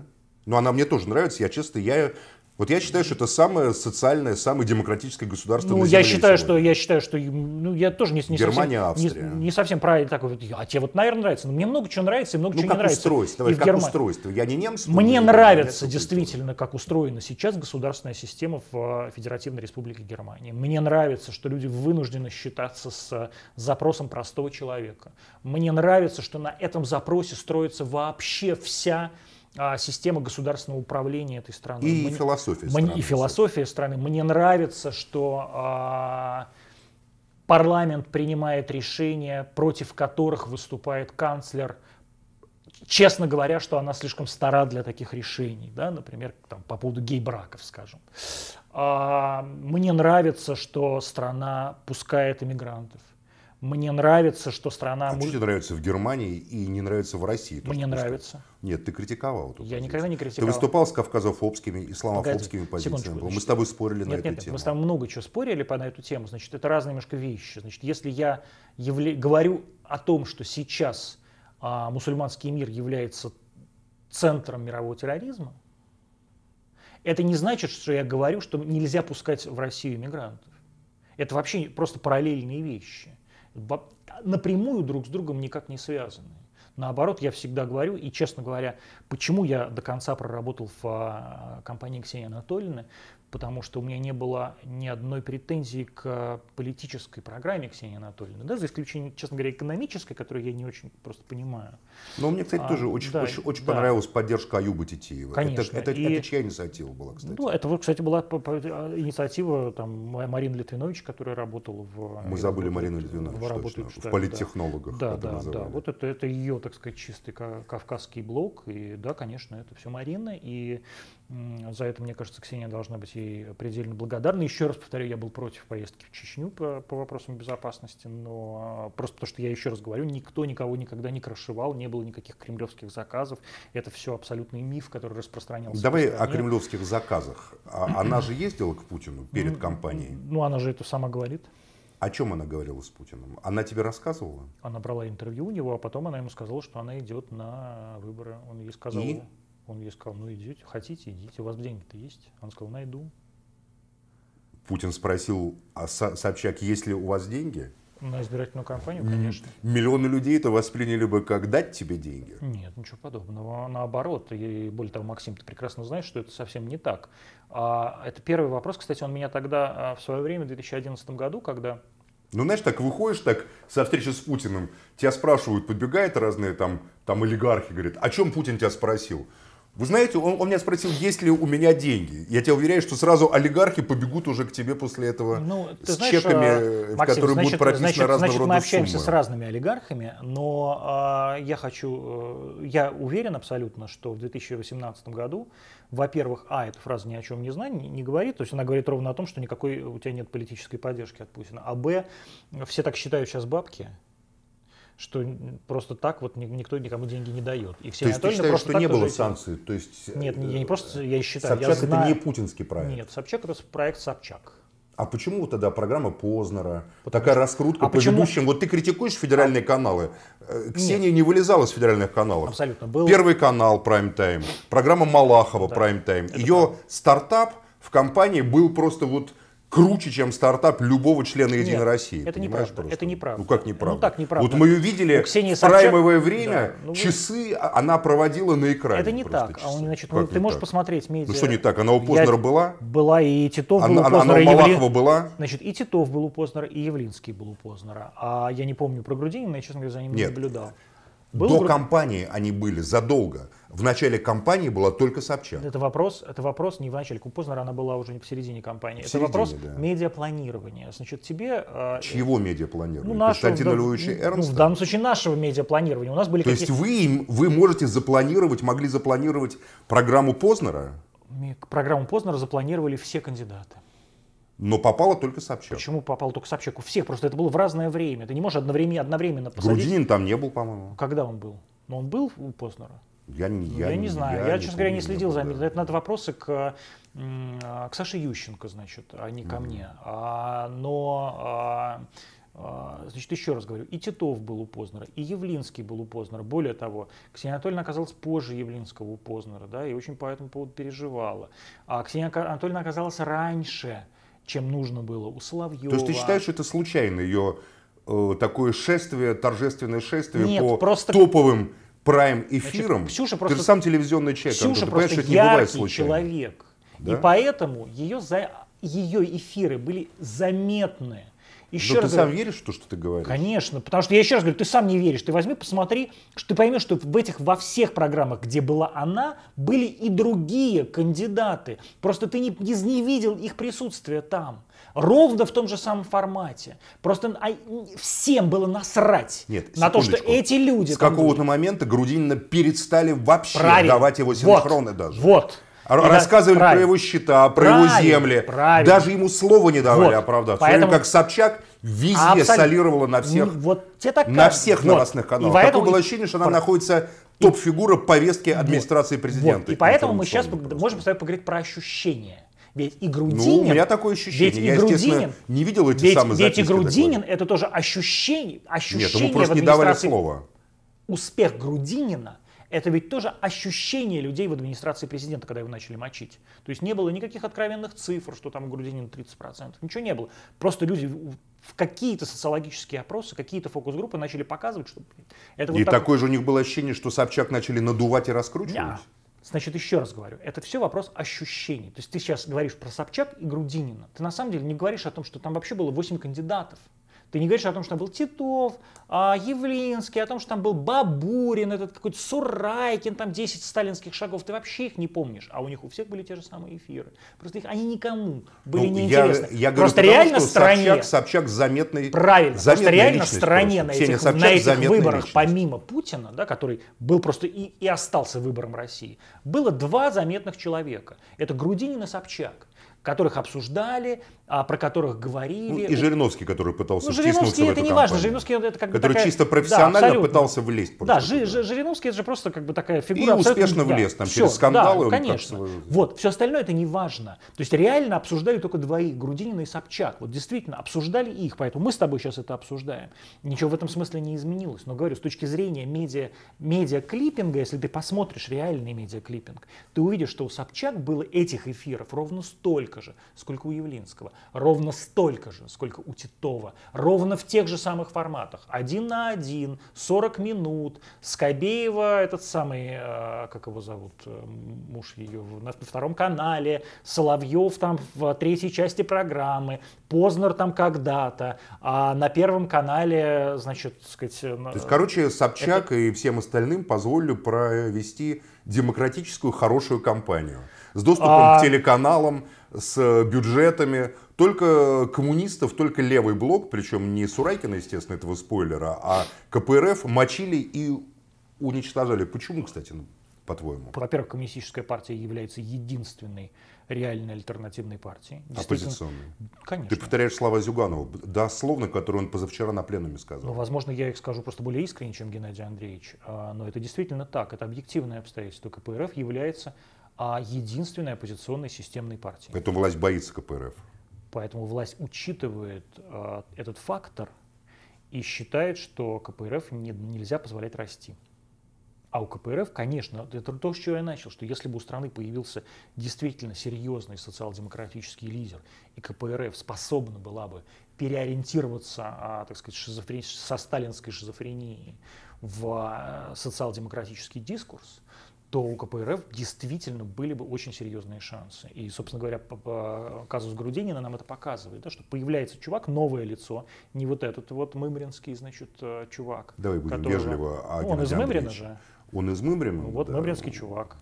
Но ну, она мне тоже нравится, я честно, я вот я считаю, что это самое социальное, самое демократическое государство. Ну, на земле я считаю, сегодня. что я считаю, что ну, я тоже не, не Германия, совсем, Австрия. Не, не совсем правильно так Вот, а тебе вот, наверное, нравится. Но мне много чего нравится, и много ну, чего как не нравится. Устройство, давай, как Герман... устройство. Я не немец. Мне не нравится действительно, как устроена сейчас государственная система в а, Федеративной Республике Германии. Мне нравится, что люди вынуждены считаться с а, запросом простого человека. Мне нравится, что на этом запросе строится вообще вся а, система государственного управления этой страны. И мне, философия мне, страны. И философия страны. Мне нравится, что а, парламент принимает решения, против которых выступает канцлер, честно говоря, что она слишком стара для таких решений, да, например, там, по поводу гей-браков, скажем. А, мне нравится, что страна пускает иммигрантов. Мне нравится, что страна... А что тебе нравится в Германии и не нравится в России? То, Мне нравится. Что... Нет, ты критиковал эту Я позицию. никогда не критиковал. Ты выступал с кавказофобскими, исламофобскими Погоди, позициями. Секундочку. Мы с тобой спорили нет, на нет, эту нет, тему. Мы с тобой много чего спорили по на эту тему. Значит, это разные немножко вещи. Значит, если я явля... говорю о том, что сейчас а, мусульманский мир является центром мирового терроризма, это не значит, что я говорю, что нельзя пускать в Россию иммигрантов. Это вообще просто параллельные вещи напрямую друг с другом никак не связаны. Наоборот, я всегда говорю, и честно говоря, почему я до конца проработал в а, компании Ксении Анатольевны, потому что у меня не было ни одной претензии к политической программе Ксении Анатольевны, да, за исключением, честно говоря, экономической, которую я не очень просто понимаю. Но мне, кстати, а, тоже очень, да, очень, очень да. понравилась поддержка Аюба Титиева. Конечно. Это, это, и, это чья инициатива была, кстати? Ну, это, кстати, была инициатива там, Марины Литвинович, которая работала в... Мы забыли Марину Литвинович, в, точно, в политтехнологах. да, да, да. Вот это, это ее, так сказать, чистый кавказский блок. И да, конечно, это все Марина. И за это, мне кажется, Ксения должна быть ей предельно благодарна. Еще раз повторю, я был против поездки в Чечню по, по вопросам безопасности, но а, просто то, что я еще раз говорю, никто никого никогда не крышевал, не было никаких кремлевских заказов. Это все абсолютный миф, который распространялся. Давай о кремлевских заказах. А она же ездила к Путину перед кампанией? Ну, она же это сама говорит. О чем она говорила с Путиным? Она тебе рассказывала? Она брала интервью у него, а потом она ему сказала, что она идет на выборы. Он ей сказал... И? Он ей сказал, ну идите, хотите, идите, у вас деньги-то есть? Он сказал, найду. Путин спросил, а со Собчак, есть ли у вас деньги? На избирательную кампанию, конечно. Миллионы людей это восприняли бы как дать тебе деньги. Нет, ничего подобного. Наоборот, и более того, Максим, ты прекрасно знаешь, что это совсем не так. А, это первый вопрос, кстати, он меня тогда а, в свое время, в 2011 году, когда ну, знаешь, так выходишь так со встречи с Путиным, тебя спрашивают, подбегают разные там, там олигархи, говорят, о «А чем Путин тебя спросил? Вы знаете, он, он меня спросил, есть ли у меня деньги. Я тебя уверяю, что сразу олигархи побегут уже к тебе после этого ну, с знаешь, чеками, а, э, Максим, в которые значит, будут прописаны значит, разного значит, рода мы общаемся суммы. с разными олигархами, но а, я хочу, а, я уверен абсолютно, что в 2018 году, во-первых, а, эта фраза ни о чем не знает, не, не говорит, то есть она говорит ровно о том, что никакой у тебя нет политической поддержки от Путина, а б, все так считают сейчас бабки, что просто так вот никто никому деньги не дает. И Ксения То есть ты считаешь, что не было санкций? То есть, э, Нет, я не э, просто, я считаю. Собчак я знаю... это не путинский проект? Нет, Собчак это проект Собчак. А почему тогда программа Познера, Потому такая раскрутка а по почему... ведущим? Вот ты критикуешь федеральные а каналы. Э, Ксения Нет. не вылезала из федеральных каналов. Абсолютно. Был... Первый канал Prime Time программа Малахова Prime Time Ее стартап в компании был просто вот круче, чем стартап любого члена Единой Нет, России. Это неправда. Просто? Это неправда. Ну как неправда? Ну так неправда. Вот мы ее видели в праймовое время, да, ну, часы она проводила на экране. Это не так. А часы. А, ну, значит, как ну, ты можешь так? посмотреть медиа. Ну что не так? Она у Познера Я... была? Была и Титов она, был у Познера. Она у Малахова Явли... была? Значит, и Титов был у Познера, и Явлинский был у Познера. А я не помню про Грудинина, я, честно говоря, за ним Нет. не наблюдал. Был До Гру... компании они были задолго. В начале кампании была только Собчак. Это вопрос, это вопрос не в начале, Купознер, она была уже не середине кампании. В это середине, вопрос да. медиапланирования. Значит, тебе... А, Чьего медиапланирования? Ну, нашего, Константина да, Львовича ну, Эрнста? Ну, в данном случае нашего медиапланирования. У нас были То есть вы, вы можете запланировать, могли запланировать программу Познера? Программу Познера запланировали все кандидаты. Но попало только Собчак. Почему попало только Собчак? У всех просто это было в разное время. Ты не можешь одновременно, одновременно посадить. Грудинин там не был, по-моему. Когда он был? Но он был у Познера. Я, не я, я не знаю. Я, я честно говоря, не следил за Америкой. Это надо вопросы к, к Саше Ющенко, значит, а не ко mm мне. А, но а, а, Значит, еще раз говорю, и Титов был у Познера, и Явлинский был у Познера. Более того, Ксения Анатольевна оказалась позже Явлинского у Познера, да, и очень по этому поводу переживала. А Ксения Анатольевна оказалась раньше, чем нужно было у Соловьева. То есть ты считаешь, что это случайно ее э, такое шествие, торжественное шествие Нет, по просто... топовым прайм эфиром, Значит, Ксюша просто, ты же сам телевизионный человек, Ксюша Антон, что это не бывает случайно. человек. Да? И поэтому ее, за, ее эфиры были заметны. Еще Но ну, раз ты говорю, сам веришь в то, что ты говоришь? Конечно, потому что я еще раз говорю, ты сам не веришь. Ты возьми, посмотри, что ты поймешь, что в этих, во всех программах, где была она, были и другие кандидаты. Просто ты не, не видел их присутствия там. Ровно в том же самом формате. Просто а, всем было насрать Нет, на то, что эти люди... С какого-то были. момента Грудинина перестали вообще Правильно. давать его синхроны вот. даже. Вот. Рассказывали правильно. про его счета, про правильно, его земли. Правильно. Даже ему слова не давали вот. оправдаться. Поэтому... как Собчак везде Абсолют... солировала на всех, вот, тебе так на всех вот. новостных каналах. И поэтому... Такое было ощущение, что она находится топ-фигура повестки администрации президента. Вот. И поэтому мы сейчас можем с тобой поговорить про ощущения. Ведь и Грудинин... Ну, у меня такое ощущение. Ведь и Я, Грудинин, не видел эти ведь, самые Ведь и Грудинин такой. это тоже ощущение, ощущение Нет, ему просто не давали слова. Успех Грудинина это ведь тоже ощущение людей в администрации президента, когда его начали мочить. То есть не было никаких откровенных цифр, что там Грудинин 30%, ничего не было. Просто люди в какие-то социологические опросы, какие-то фокус-группы начали показывать, что... Это вот и так... такое же у них было ощущение, что Собчак начали надувать и раскручивать? Да. Значит, еще раз говорю, это все вопрос ощущений. То есть ты сейчас говоришь про Собчак и Грудинина. Ты на самом деле не говоришь о том, что там вообще было 8 кандидатов. Ты не говоришь о том, что там был Титов, а Явлинский, о том, что там был Бабурин, этот какой-то Сурайкин, там 10 сталинских шагов. Ты вообще их не помнишь. А у них у всех были те же самые эфиры. Просто их они никому были ну, неинтересны. Я, я говорю, просто потому, реально что стране... Собчак, Собчак заметный Правильно, заметная потому что реально стране просто. на этих, Собчак, на этих выборах, личность. помимо Путина, да, который был просто и, и остался выбором России, было два заметных человека. Это Грудинин и Собчак которых обсуждали, а про которых говорили. Ну, и Жириновский, который пытался ну, Жириновский это не важно. Жириновский это как бы Который такая... чисто профессионально да, пытался влезть. Просто да, Жи Жириновский это же просто как бы такая фигура. И успешно влез там все, через скандалы. Да, конечно. Кажется... Вот, все остальное это не важно. То есть реально обсуждали только двоих, Грудинина и Собчак. Вот действительно обсуждали их, поэтому мы с тобой сейчас это обсуждаем. Ничего в этом смысле не изменилось. Но говорю, с точки зрения медиа, медиа клиппинга если ты посмотришь реальный медиаклиппинг, ты увидишь, что у Собчак было этих эфиров ровно столько же, сколько у Явлинского ровно столько же, сколько у Титова, ровно в тех же самых форматах, один на один, 40 минут, Скобеева, этот самый, э, как его зовут, э, муж ее, на втором канале, Соловьев там в третьей части программы, Познер там когда-то, а на первом канале, значит, сказать... Э, То есть, короче, Собчак это... и всем остальным позволили провести демократическую хорошую кампанию с доступом а... к телеканалам, с бюджетами. Только коммунистов, только левый блок, причем не Сурайкина, естественно, этого спойлера, а КПРФ мочили и уничтожали. Почему, кстати, ну, по-твоему? Во-первых, коммунистическая партия является единственной реальной альтернативной партией. А Оппозиционной. Конечно. Ты повторяешь слова Зюганова, дословно, которые он позавчера на пленуме сказал. Ну, возможно, я их скажу просто более искренне, чем Геннадий Андреевич, а, но это действительно так, это объективное обстоятельство. КПРФ является а единственной оппозиционной системной партией. Поэтому власть боится КПРФ. Поэтому власть учитывает э, этот фактор и считает, что КПРФ не, нельзя позволять расти. А у КПРФ, конечно, это то, с чего я начал, что если бы у страны появился действительно серьезный социал-демократический лидер, и КПРФ способна была бы переориентироваться, а, так сказать, шизофрени... со сталинской шизофрении в а, социал-демократический дискурс, то у КПРФ действительно были бы очень серьезные шансы. И, собственно говоря, по, по казус Грудинина нам это показывает, да, что появляется чувак, новое лицо, не вот этот вот мымринский, значит, э, чувак. Давай будем который... вежливо. А ну, он из Мымрина же. Он из Мымрима? Ну, вот да. мымринский чувак.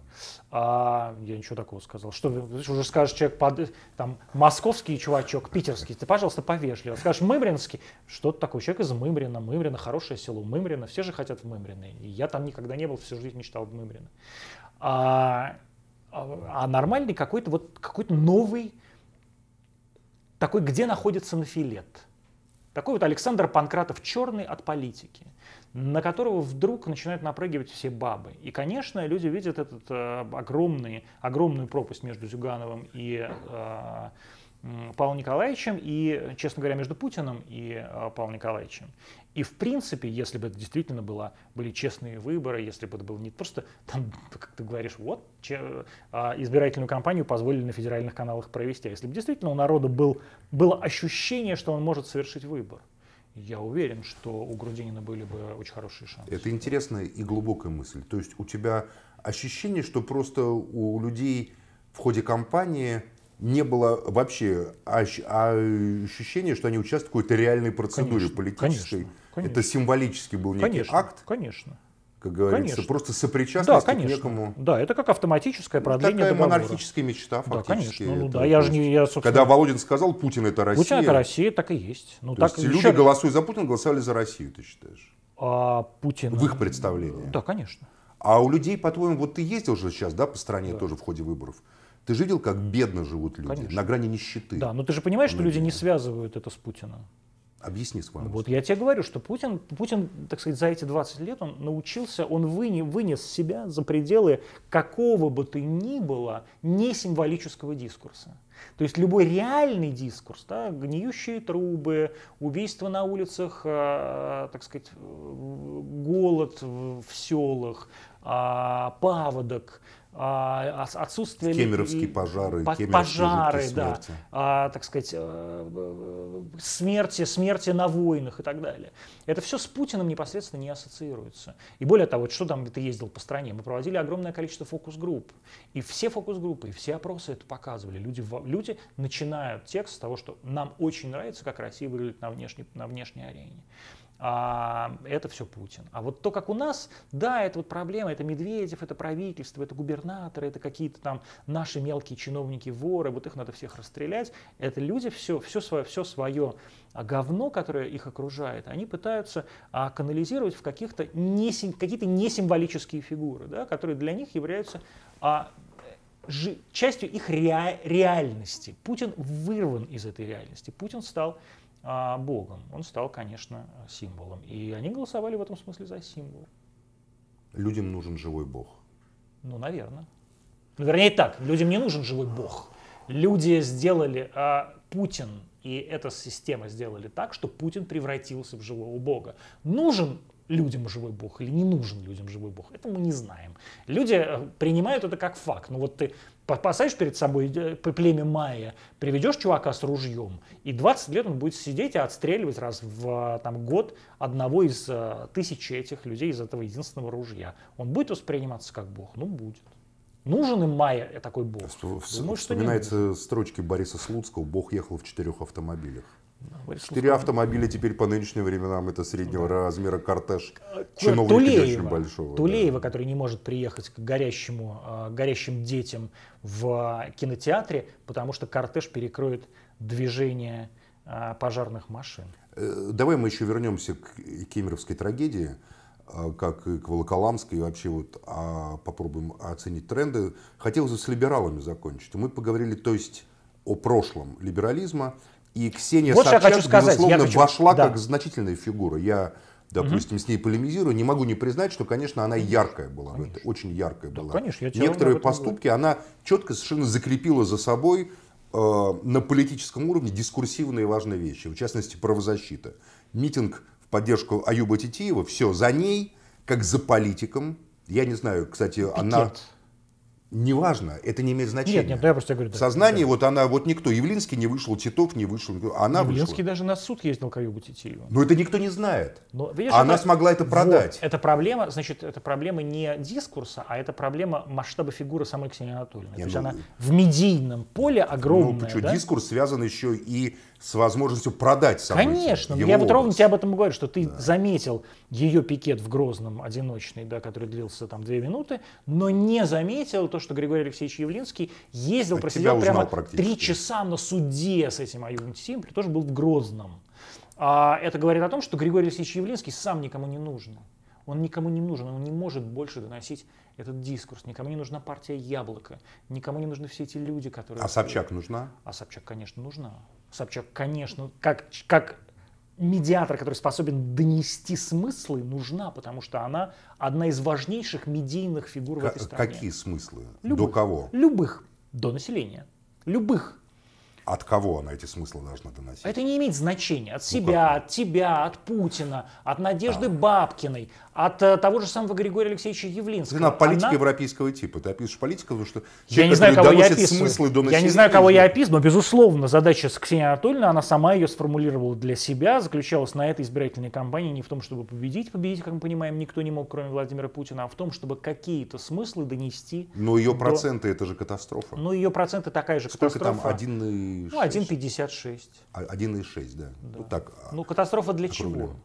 А, я ничего такого сказал. Что уже скажешь, человек под, там, московский чувачок, питерский, ты, пожалуйста, повежливо. Скажешь, мымринский, что-то такое, человек из Мымрина, Мымрина, хорошее село, Мымрина, все же хотят в Мымрино. я там никогда не был, всю жизнь мечтал в Мымрино. А, а, а нормальный какой-то вот какой-то новый такой, где находится на Такой вот Александр Панкратов черный от политики на которого вдруг начинают напрыгивать все бабы. И, конечно, люди видят этот э, огромный, огромную пропасть между Зюгановым и э, Павлом Николаевичем и, честно говоря, между Путиным и э, Павлом Николаевичем. И, в принципе, если бы это действительно было, были честные выборы, если бы это было не просто, там, как ты говоришь, вот, че, э, избирательную кампанию позволили на федеральных каналах провести, а если бы действительно у народа был, было ощущение, что он может совершить выбор, я уверен, что у Грудинина были бы очень хорошие шансы. Это интересная и глубокая мысль. То есть у тебя ощущение, что просто у людей в ходе кампании не было вообще а ощущения, что они участвуют в какой-то реальной процедуре конечно, политической. Конечно, конечно. Это символический был некий конечно, акт. Конечно как говорится, конечно. просто сопричастность да, конечно. к некому. Да, это как автоматическое ну, продление Такая договора. монархическая мечта фактически. Да, конечно. Ну, ну да, я же не, я, собственно... Когда Володин сказал, Путин это Россия. Путин это Россия, так и есть. Ну, То так есть еще... люди, голосуя за Путина, голосовали за Россию, ты считаешь? А Путин... В их представлении. Да, конечно. А у людей, по-твоему, вот ты ездил же сейчас, да, по стране да. тоже в ходе выборов. Ты же видел, как бедно живут люди, Конечно. на грани нищеты. Да, но ты же понимаешь, что люди не связывают это с Путиным. Объясни свою Вот я тебе говорю, что Путин, Путин, так сказать, за эти 20 лет он научился, он вынес, вынес себя за пределы какого бы то ни было не символического дискурса. То есть любой реальный дискурс, да, гниющие трубы, убийства на улицах, а, так сказать, голод в, селах, а, паводок, а, отсутствие... Кемеровские пожары, по- пожары, да, а, так сказать, э, э, смерти, смерти на войнах и так далее. Это все с Путиным непосредственно не ассоциируется. И более того, что там ты ездил по стране, мы проводили огромное количество фокус-групп. И все фокус-группы, и все опросы это показывали. Люди, люди начинают текст с того, что нам очень нравится, как Россия выглядит на внешней, на внешней арене а, это все Путин. А вот то, как у нас, да, это вот проблема, это Медведев, это правительство, это губернаторы, это какие-то там наши мелкие чиновники, воры, вот их надо всех расстрелять. Это люди все, все свое, все свое говно, которое их окружает, они пытаются а, канализировать в каких-то не, какие-то несимволические фигуры, да, которые для них являются а, жи, частью их ре, реальности. Путин вырван из этой реальности. Путин стал а, богом. Он стал, конечно, символом. И они голосовали в этом смысле за символ. Людям нужен живой бог. Ну, наверное. Ну, вернее так, людям не нужен живой бог. Люди сделали, а Путин и эта система сделали так, что Путин превратился в живого бога. Нужен людям живой бог или не нужен людям живой бог, это мы не знаем. Люди э, принимают это как факт. Ну вот ты Посадишь перед собой э, племя Майя, приведешь чувака с ружьем, и 20 лет он будет сидеть и отстреливать раз в а, там, год одного из э, тысячи этих людей из этого единственного ружья. Он будет восприниматься как бог? Ну, будет. Нужен им Майя э, такой бог? Думаю, Вспоминается нет. строчки Бориса Слуцкого «Бог ехал в четырех автомобилях». Четыре автомобиля теперь по нынешним временам это среднего да. размера кортеж чиновника Тулеева, очень большого. Тулеева, да. который не может приехать к горящему, а, горящим детям в кинотеатре, потому что кортеж перекроет движение а, пожарных машин. Э, давай мы еще вернемся к кемеровской трагедии, а, как и к Волоколамской, и вообще вот а, попробуем оценить тренды. Хотелось бы с либералами закончить. Мы поговорили, то есть, о прошлом либерализма – и Ксения вот Собчак, безусловно, хочу... вошла да. как значительная фигура. Я, допустим, угу. с ней полемизирую, не могу не признать, что, конечно, она конечно. яркая была. Конечно. очень яркая да, была. Конечно, я Некоторые поступки говорю. она четко совершенно закрепила за собой э, на политическом уровне дискурсивные важные вещи, в частности, правозащита. Митинг в поддержку Аюба Титиева, все за ней, как за политиком. Я не знаю, кстати, Пикет. она Неважно, это не имеет значения. Нет, нет, я просто говорю. Да, Сознание, да. вот она, вот никто, Явлинский не вышел, Титов не вышел, она Явлинский вышла. даже на суд ездил к Аюбу Титиеву. Но это никто не знает. Но, видишь, она это, смогла это продать. Вот, это проблема, значит, это проблема не дискурса, а это проблема масштаба фигуры самой Ксении Анатольевны. Нет, То есть ну, она в медийном поле ну, огромная. Ну, почему, да? дискурс связан еще и с возможностью продать саму Конечно, я вот ровно тебе об этом говорю, что ты да. заметил ее пикет в Грозном одиночный, да, который длился там две минуты, но не заметил то, что Григорий Алексеевич Явлинский ездил, От просидел прямо три часа на суде с этим Аюбом Тимпли, тоже был в Грозном. А это говорит о том, что Григорий Алексеевич Явлинский сам никому не нужен. Он никому не нужен, он не может больше доносить этот дискурс. Никому не нужна партия Яблоко, никому не нужны все эти люди, которые... А Собчак нужна? А Собчак, конечно, нужна. Собчак, конечно, как, как медиатор, который способен донести смыслы, нужна, потому что она одна из важнейших медийных фигур в этой стране. Какие смыслы? Любых. До кого? Любых. До населения. Любых. От кого она эти смыслы должна доносить? Это не имеет значения. От ну себя, ну, от тебя, от Путина, от Надежды а. Бабкиной, от э, того же самого Григория Алексеевича Явлинского. Она политика она... европейского типа. Ты описываешь политика, потому что я не знаю, кого я смыслы до Я не знаю, кого я описываю, но, безусловно, задача с Ксенией Анатольевной, она сама ее сформулировала для себя, заключалась на этой избирательной кампании не в том, чтобы победить, победить, как мы понимаем, никто не мог, кроме Владимира Путина, а в том, чтобы какие-то смыслы донести. Но ее до... проценты, это же катастрофа. Но ее проценты такая же Сколько катастрофа. Сколько там, один 1,6. Ну, 1,56. 1,6, а, да. да. Ну, так, а, ну, катастрофа для округляем. чего?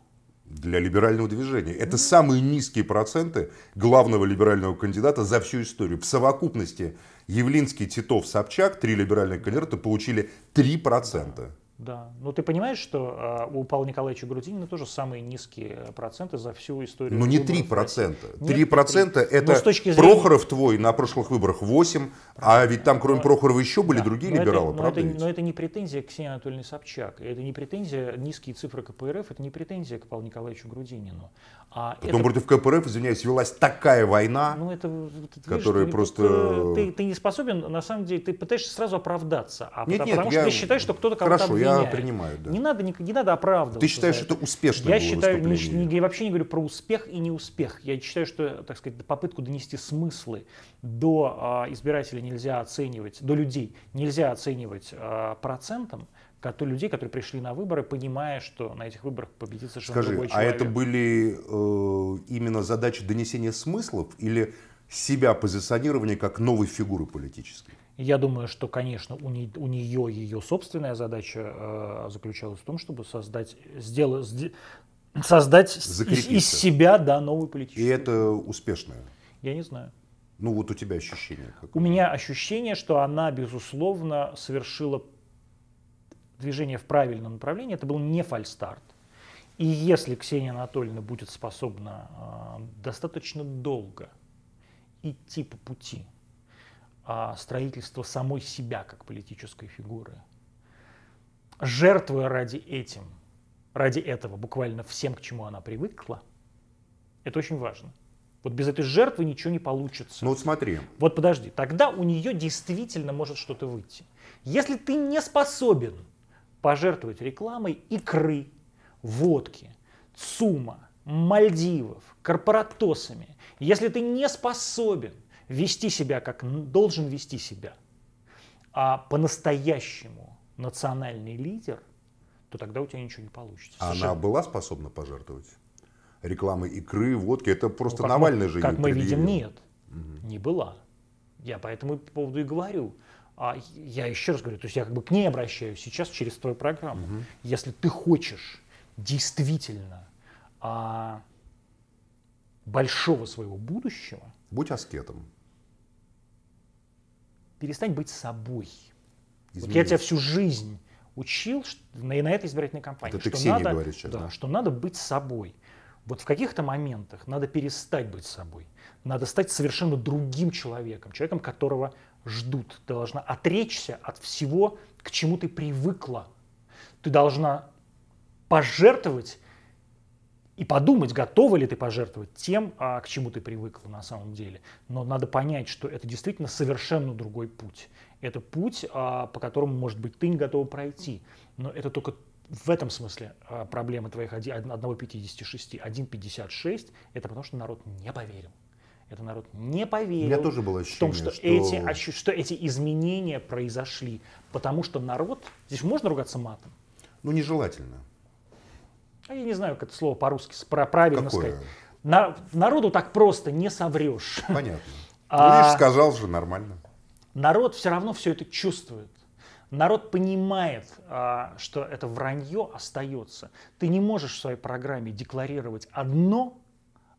Для либерального движения. Это mm-hmm. самые низкие проценты главного либерального кандидата за всю историю. В совокупности Явлинский, Титов, Собчак, три либеральных кандидата получили 3%. Mm-hmm. Да. Ну ты понимаешь, что э, у Павла Николаевича Грудинина тоже самые низкие э, проценты за всю историю. Ну не 3%. процента. 3% процента это ну, точки зрения... Прохоров твой на прошлых выборах 8, а ведь там кроме но... Ну, Прохорова еще были да. другие но либералы, это, правда но это, но это не претензия к Ксении Анатольевне Собчак, это не претензия, низкие цифры КПРФ, это не претензия к Павлу Николаевичу Грудинину. А Потом это... против КПРФ, извиняюсь, велась такая война, ну, это, ты, которая ну, видишь, просто... Ты, э, ты, ты не способен, на самом деле, ты пытаешься сразу оправдаться, а нет, потому, нет, потому я... что ты считаешь, что кто-то кого-то Хорошо, меня принимают. Да. Не, надо, не, не надо оправдывать. Ты считаешь, это, это успешное Я считаю, не, не, вообще не говорю про успех и неуспех. Я считаю, что, так сказать, попытку донести смыслы до э, а, избирателя нельзя оценивать, до людей нельзя оценивать э, процентом, которые, людей, которые пришли на выборы, понимая, что на этих выборах победит совершенно Скажи, другой а человек. а это были э, именно задачи донесения смыслов или себя позиционирования как новой фигуры политической? Я думаю, что, конечно, у, не, у нее ее собственная задача э, заключалась в том, чтобы создать, сделать, сде, создать из, из себя да, новую политическую. И это успешная? Я не знаю. Ну вот у тебя ощущение какое? У меня ощущение, что она, безусловно, совершила движение в правильном направлении. Это был не фальстарт. И если Ксения Анатольевна будет способна э, достаточно долго идти по пути а, строительство самой себя как политической фигуры, жертвуя ради этим, ради этого буквально всем, к чему она привыкла, это очень важно. Вот без этой жертвы ничего не получится. Ну вот смотри. Вот подожди, тогда у нее действительно может что-то выйти. Если ты не способен пожертвовать рекламой икры, водки, ЦУМа, Мальдивов, корпоратосами, если ты не способен вести себя, как должен вести себя, а по-настоящему национальный лидер, то тогда у тебя ничего не получится. А она была способна пожертвовать? рекламой икры, водки, это просто ну, Навальный мы, же Как мы видим, нет, угу. не была. Я по этому поводу и говорю. А я еще раз говорю, то есть я как бы к ней обращаюсь сейчас через твою программу. Угу. Если ты хочешь действительно а, большого своего будущего. Будь аскетом перестань быть собой. Вот я тебя всю жизнь учил что, на, на этой избирательной кампании. Это ты Ксении надо, говоришь сейчас, да, да? Что надо быть собой. Вот в каких-то моментах надо перестать быть собой. Надо стать совершенно другим человеком, человеком, которого ждут. Ты должна отречься от всего, к чему ты привыкла. Ты должна пожертвовать и подумать, готова ли ты пожертвовать тем, а, к чему ты привыкла на самом деле. Но надо понять, что это действительно совершенно другой путь. Это путь, а, по которому, может быть, ты не готова пройти. Но это только в этом смысле а, проблема твоих 1,56. 1,56 – это потому, что народ не поверил. Это народ не поверил У меня тоже было ощущение, в том, что, что... Эти, что эти изменения произошли. Потому что народ... Здесь можно ругаться матом? Ну, нежелательно. А я не знаю, как это слово по-русски правильно Какое? сказать. На, народу так просто не соврешь. Понятно. [laughs] А, ну, сказал же нормально. Народ все равно все это чувствует. Народ понимает, а, что это вранье остается. Ты не можешь в своей программе декларировать одно,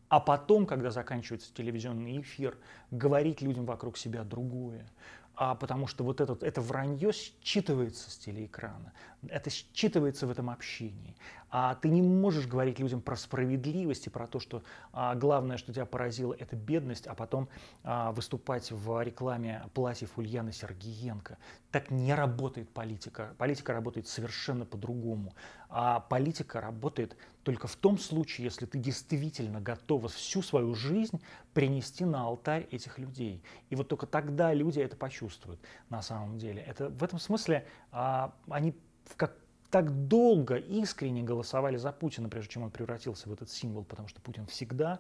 а потом, когда заканчивается телевизионный эфир, говорить людям вокруг себя другое. А потому что вот это, это вранье считывается с телеэкрана это считывается в этом общении. А ты не можешь говорить людям про справедливость и про то, что а, главное, что тебя поразило, это бедность, а потом а, выступать в рекламе платьев Ульяны Сергиенко. Так не работает политика. Политика работает совершенно по-другому. А политика работает только в том случае, если ты действительно готова всю свою жизнь принести на алтарь этих людей. И вот только тогда люди это почувствуют на самом деле. Это в этом смысле а, они как так долго искренне голосовали за Путина, прежде чем он превратился в этот символ, потому что Путин всегда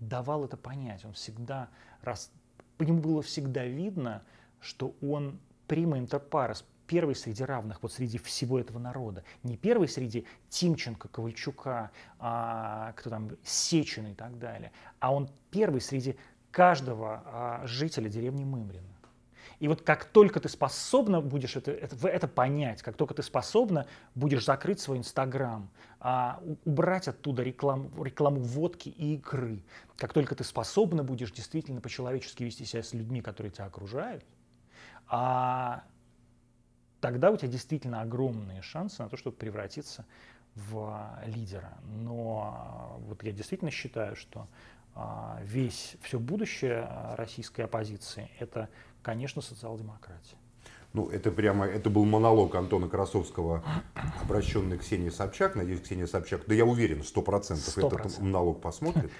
давал это понять, он всегда, раз, по нему было всегда видно, что он прима интерпарес, первый среди равных, вот среди всего этого народа. Не первый среди Тимченко, Ковальчука, а, кто там, Сечина и так далее, а он первый среди каждого а, жителя деревни Мымрина. И вот как только ты способна будешь это, это, это понять, как только ты способна будешь закрыть свой Инстаграм, а, убрать оттуда рекламу, рекламу водки и игры, как только ты способна будешь действительно по-человечески вести себя с людьми, которые тебя окружают, а, тогда у тебя действительно огромные шансы на то, чтобы превратиться в лидера. Но вот я действительно считаю, что а, весь, все будущее российской оппозиции – это конечно, социал-демократия. Ну, это прямо, это был монолог Антона Красовского, обращенный к Ксении Собчак. Надеюсь, Ксения Собчак, да я уверен, 100%, 100%. этот монолог посмотрит.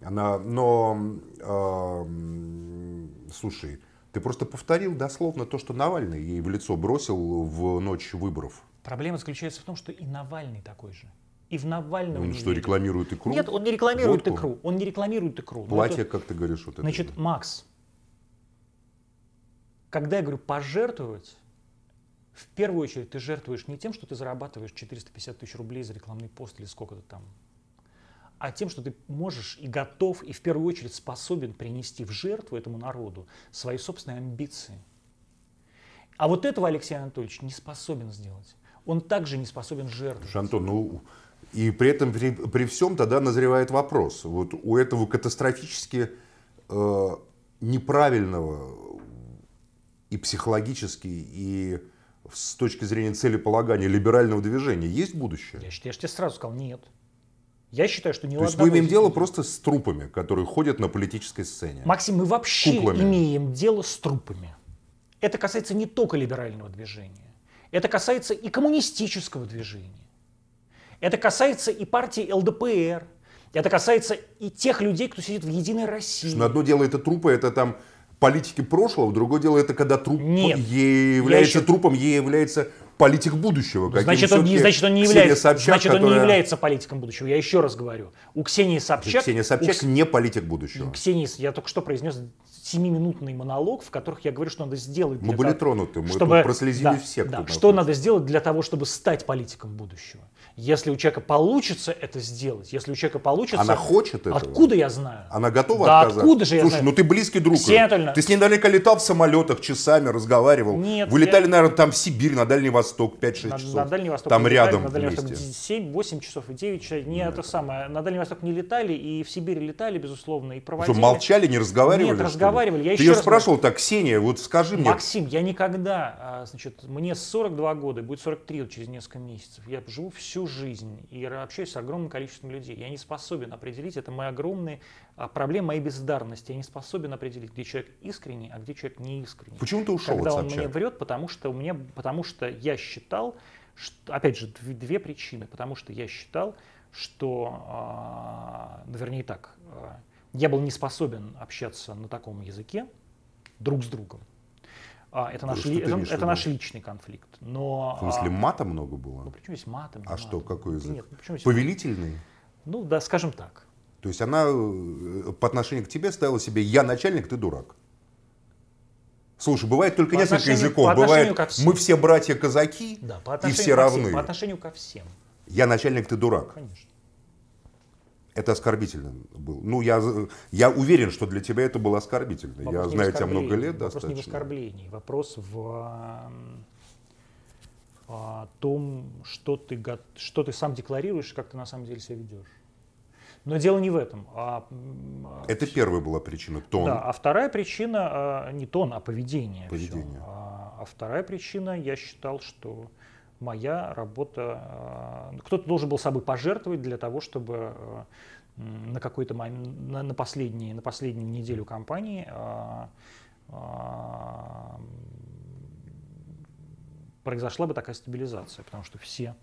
Она, но, э, слушай, ты просто повторил дословно то, что Навальный ей в лицо бросил в ночь выборов. Проблема заключается в том, что и Навальный такой же. И в Навального. Он что, рекламирует икру? Нет, он не рекламирует Водку? икру. Он не рекламирует икру. Платье, это... как ты говоришь, вот это. Значит, Макс, когда я говорю пожертвовать, в первую очередь ты жертвуешь не тем, что ты зарабатываешь 450 тысяч рублей за рекламный пост или сколько-то там, а тем, что ты можешь и готов, и в первую очередь способен принести в жертву этому народу свои собственные амбиции. А вот этого Алексей Анатольевич не способен сделать. Он также не способен жертвовать. Шантон, ну и при этом при, при всем тогда назревает вопрос. Вот у этого катастрофически э, неправильного и психологически, и с точки зрения целеполагания либерального движения есть будущее? Я, я же тебе сразу сказал, нет. Я считаю, что ни То есть мы имеем дело просто с трупами, которые ходят на политической сцене. Максим, мы вообще Куклами. имеем дело с трупами. Это касается не только либерального движения. Это касается и коммунистического движения. Это касается и партии ЛДПР. Это касается и тех людей, кто сидит в Единой России. На одно дело это трупы, это там политики прошлого, другое дело это когда труп Нет, е является еще... трупом, ей является политик будущего. Значит он, не, значит, он не является, Собчак, значит, которая... не является политиком будущего. Я еще раз говорю. У Ксении Собчак... Ксения Собчак у... не политик будущего. Ксения, я только что произнес семиминутный монолог, в которых я говорю, что надо сделать... Мы были того, тронуты, мы чтобы, прослезили да, все. Да, что надо сделать для того, чтобы стать политиком будущего. Если у человека получится это сделать, если у человека получится... Она хочет этого? Откуда я знаю? Она готова да отказаться? откуда же я Слушай, знаю? ну ты близкий друг. Ксения Ты с ней далеко летал в самолетах часами, разговаривал. Нет. Вы летали, я... наверное, там в Сибирь, на Дальний Восток 5-6 на, часов. На Дальний Восток. Там рядом вместе. На Дальний 7-8 часов и 9 часов. Не, это самое. На Дальний Восток не летали и в Сибирь летали, безусловно, и проводили. Что, молчали, не разговаривали? Нет, разговаривали. Я ты еще ее раз... спрашивал, так, Ксения, вот скажи мне. Максим, я никогда, а, значит, мне 42 года, будет 43 вот через несколько месяцев. Я живу всю жизнь и общаюсь с огромным количеством людей. Я не способен определить, это моя огромная проблема моей бездарности. Я не способен определить, где человек искренний, а где человек не искренний. Почему ты ушел Когда от Собчак? он мне врет, потому что, у меня, потому что я считал, что, опять же, две причины. Потому что я считал, что, э, вернее так, э, я был не способен общаться на таком языке друг с другом. А, это, наш, ли, это, это наш личный конфликт. Но, в смысле, а, мата много было? Ну, почему есть маты? А маты? что, какой язык? Нет, ну, есть... Повелительный? Ну, да, скажем так. То есть она э, по отношению к тебе ставила себе «я начальник, ты дурак». Слушай, бывает только по несколько языков. Бывает, мы все братья казаки да, и все равны. по отношению ко всем. Я начальник, ты дурак. Конечно это оскорбительно было. Ну, я, я уверен, что для тебя это было оскорбительно. Вопрос я знаю тебя много лет вопрос достаточно. Вопрос не в оскорблении, вопрос в о а, а, том, что ты, что ты сам декларируешь, как ты на самом деле себя ведешь. Но дело не в этом. А, это все. А, первая была причина, тон. Да, а вторая причина, не тон, а поведение. Поведение. А, а вторая причина, я считал, что моя работа, э, кто-то должен был собой пожертвовать для того, чтобы э, на какой-то момент, на последние на последнюю неделю компании э, произошла бы такая стабилизация, потому что все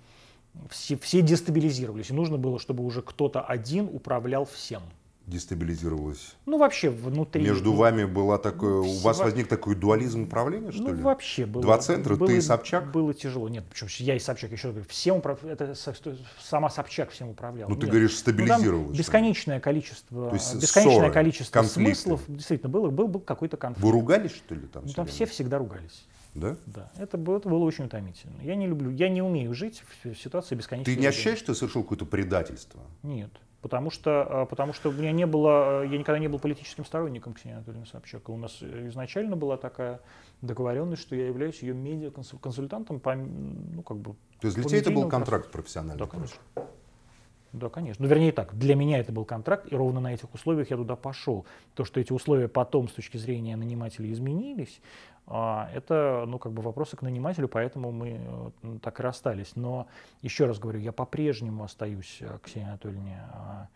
все все дестабилизировались и нужно было, чтобы уже кто-то один управлял всем дестабилизировалось? Ну, вообще внутри. Между ну, вами была такое, у вас во... возник такой дуализм управления, что ну, ли? вообще было. Два центра, было, ты и Собчак? Было тяжело. Нет, почему я и Собчак, еще раз говорю, всем управ... это сама Собчак всем управляла. Ну, ты Нет. говоришь, стабилизировалось. Ну, бесконечное количество, То есть бесконечное ссоры, количество конфликты. смыслов. Действительно, было, был, был какой-то конфликт. Вы ругались, что ли, там? Ну, там время? все всегда ругались. Да? Да. Это было, это было очень утомительно. Я не люблю, я не умею жить в ситуации бесконечной. Ты не ощущаешь, что совершил какое-то предательство? Нет. Потому что, а, потому что у меня не было, э, я никогда не был политическим сторонником Ксении Анатольевны Собчак. У нас э, изначально была такая договоренность, что я являюсь ее медиаконсультантом по, ну, как бы, То есть для тебя это был контракт профессиональный? Да, конечно. Да, конечно. Ну, вернее так, для меня это был контракт, и ровно на этих условиях я туда пошел. То, что эти условия потом с точки зрения нанимателя изменились, а, это, ну, как бы вопросы к нанимателю, поэтому мы э, так и расстались. Но, еще раз говорю, я по-прежнему остаюсь, э, Ксения Анатольевна,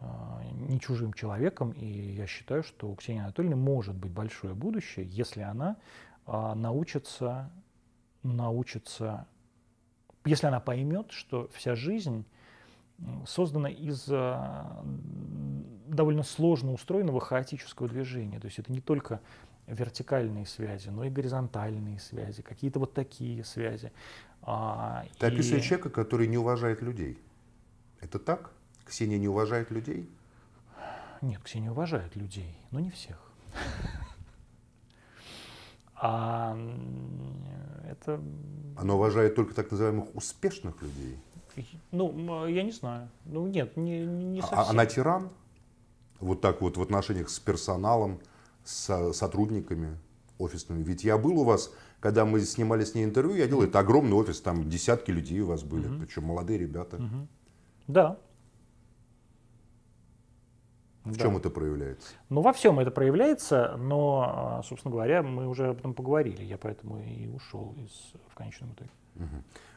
а, не чужим человеком, и я считаю, что у Ксении Анатольевны может быть большое будущее, если она а, научится, научится, если она поймет, что вся жизнь создана из а, довольно сложно устроенного хаотического движения. То есть это не только вертикальные связи, но и горизонтальные связи, какие-то вот такие связи. А, Ты и... описываешь человека, который не уважает людей. Это так? Ксения не уважает людей? Нет, Ксения уважает людей, но не всех. [laughs] А это... Она уважает только так называемых успешных людей. Ну, я не знаю. Ну, нет, не, не а, а совсем. она тиран? Вот так вот в отношениях с персоналом, с сотрудниками офисными. Ведь я был у вас, когда мы снимали с ней интервью, я делал, это огромный офис, там десятки людей у вас были, угу. причем молодые ребята. Угу. Да. В да. чем это проявляется? Ну, во всем это проявляется, но, а, собственно говоря, мы уже об этом поговорили. Я поэтому и ушел из, в конечном итоге. Угу.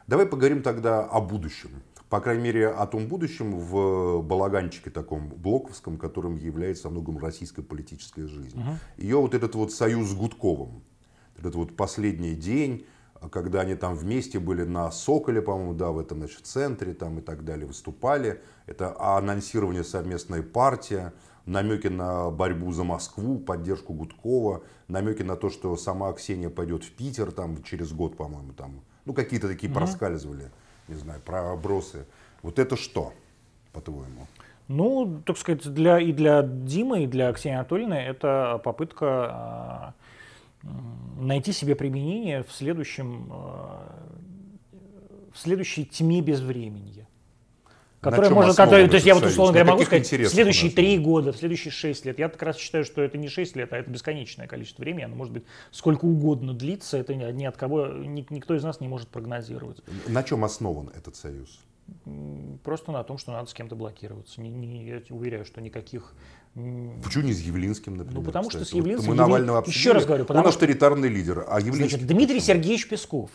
Давай поговорим тогда о будущем. По крайней мере, о том будущем в балаганчике таком блоковском, которым является многом российская политическая жизнь. Угу. Ее вот этот вот союз с Гудковым, этот вот последний день, когда они там вместе были на Соколе, по-моему, да, в этом значит, центре там и так далее выступали. Это анонсирование совместной партии, намеки на борьбу за Москву, поддержку Гудкова, намеки на то, что сама Ксения пойдет в Питер там через год, по-моему, там ну, какие-то такие угу. проскальзывали, не знаю, пробросы. Вот это что, по-твоему? Ну, так сказать, для, и для Димы, и для Ксении Анатольевны это попытка а, найти себе применение в следующем а, в следующей тьме без времени которая можно, который, то есть я вот условно говоря могу сказать, в следующие три года, в следующие шесть лет. Я как раз считаю, что это не шесть лет, а это бесконечное количество времени, оно может быть сколько угодно длиться, это ни от кого, никто из нас не может прогнозировать. На чем основан этот союз? Просто на том, что надо с кем-то блокироваться. Не, не, я уверяю, что никаких Почему не с Явлинским, например? Ну, потому кстати. что с Явлинским... Вот мы Явлин... Навального обсудили. Еще раз говорю, потому Он авторитарный лидер, а Явлинский... Значит, Дмитрий Сергеевич Песков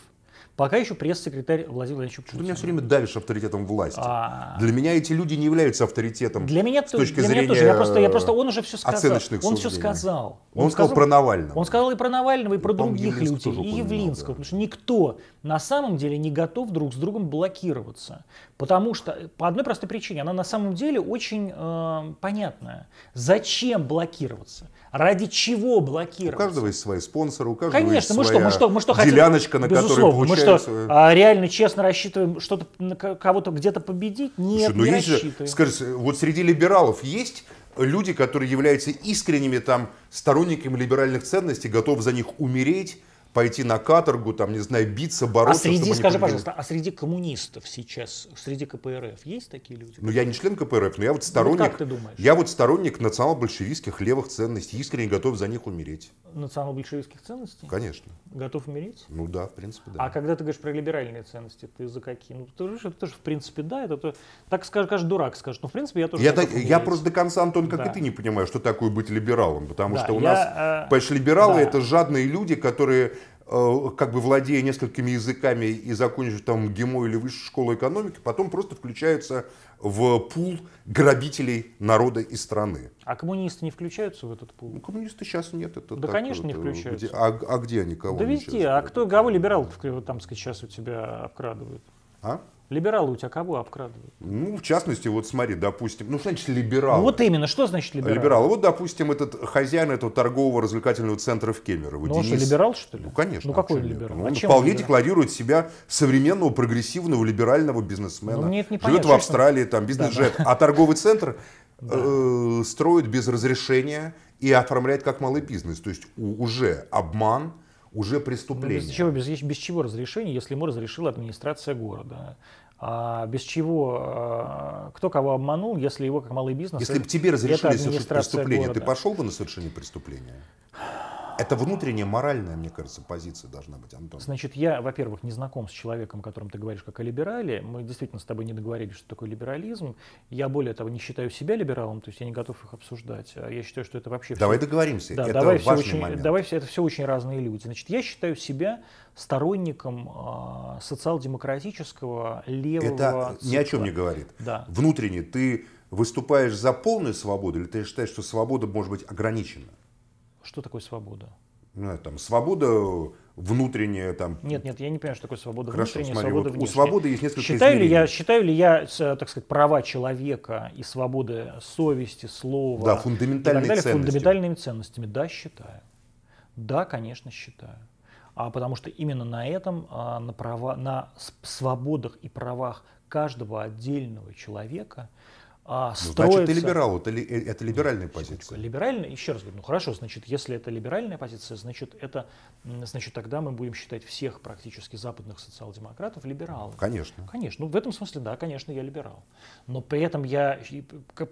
Пока еще пресс-секретарь Владимир Владимирович Путин. Ты меня все время давишь авторитетом власти. А. Для меня эти люди не являются авторитетом для меня, с точки для зрения меня тоже. Я просто, я просто, он уже все сказал. Оценочных он все сказал. Он, он сказал, сказал про Навального. Он сказал и про Навального, и про других людей, и Явлинского. Потому что никто на самом деле не готов друг с другом блокироваться. Потому что, э, по одной простой причине, она на самом деле очень э, понятная. Зачем блокироваться? Ради чего блокироваться? У каждого есть свои спонсоры, у каждого Конечно, есть мы своя что, мы что, мы что хотим? деляночка, на Безусловно, которой мы что, а, реально честно рассчитываем что-то, кого-то где-то победить? Нет, Слушай, ну не есть рассчитываем. Же, скажи, вот среди либералов есть люди, которые являются искренними там сторонниками либеральных ценностей, готовы за них умереть, пойти на каторгу, там, не знаю, биться, а бороться. А среди, скажи, пожалуйста, а среди коммунистов сейчас, среди КПРФ есть такие люди? Ну, я не член КПРФ, но я вот ну, сторонник... Ну, как ты думаешь? Я вот сторонник национал-большевистских левых ценностей, искренне готов за них умереть. Национал-большевистских ценностей? Конечно. Готов умереть? Ну да, в принципе, да. А когда ты говоришь про либеральные ценности, ты за какие? Ну, ты же, ты же в принципе, да, это то... Так скажешь, каждый дурак скажет, ну, в принципе, я тоже я, так, я просто до конца, Антон, как да. и ты, не понимаю, что такое быть либералом, потому да, что у я, нас, э, понимаешь, либералы да. это жадные люди, которые Э, как бы владея несколькими языками и закончив там ГИМО или высшую школу экономики, потом просто включаются в пул грабителей народа и страны. А коммунисты не включаются в этот пул? Ну, коммунисты сейчас нет. Это да, так, конечно, вот, не э, включаются. Где, а, а где они кого? Да везде. А кто, кого либерал там, сказать, сейчас у тебя обкрадывают? А? Либералы у тебя кого обкрадывают? Ну, в частности, вот смотри, допустим, ну что значит либерал? Ну, вот именно, что значит либерал? Либерал. Вот, допустим, этот хозяин этого торгового развлекательного центра в Кемерово. Ну, Денис... он что, либерал, что ли? Ну, конечно. Ну, какой либерал? Нет. Ну, а он а вполне либерал? декларирует себя современного, прогрессивного, либерального бизнесмена. Ну, мне это не Живет понятно, в Австралии, там, бизнес-джет. Да, да. А торговый центр [laughs] э, строит без разрешения и оформляет как малый бизнес. То есть уже обман, уже преступление. Ну, без, чего, без, без чего разрешение, если ему разрешила администрация города? А без чего, э, кто кого обманул, если его как малый бизнес... Если бы тебе разрешили совершить преступление, города. ты пошел бы на совершение преступления? Это внутренняя моральная, мне кажется, позиция должна быть, Антон. Значит, я, во-первых, не знаком с человеком, о котором ты говоришь как о либерале. Мы действительно с тобой не договорились, что такое либерализм. Я, более того, не считаю себя либералом, то есть я не готов их обсуждать. А я считаю, что это вообще... Давай все... договоримся, да, это давай важный все очень, момент. Давай все, это все очень разные люди. Значит, я считаю себя сторонником э, социал-демократического левого... Это цикла. ни о чем не говорит. Да. Внутренне ты выступаешь за полную свободу или ты считаешь, что свобода может быть ограничена? Что такое свобода? Ну, там, свобода э, внутренняя там. Нет, нет, я не понимаю, что такое свобода Хорошо, внутренняя, смотри, свобода вот внешняя. У свободы есть несколько считаю ли я, считаю ли я, так сказать, права человека и свободы совести, слова, да, фундаментальные далее, ценности. фундаментальными ценностями? Да, считаю. Да, конечно, считаю. А потому что именно на этом, а, на, права, на свободах и правах каждого отдельного человека строится... А ну, значит, ты либерал, это, ли, э, это либеральная позиция. Либеральная, еще раз говорю, ну хорошо, значит, если это либеральная позиция, значит, это, значит, тогда мы будем считать всех практически западных социал-демократов либералами. Конечно. Конечно, ну в этом смысле, да, конечно, я либерал. Но при этом я,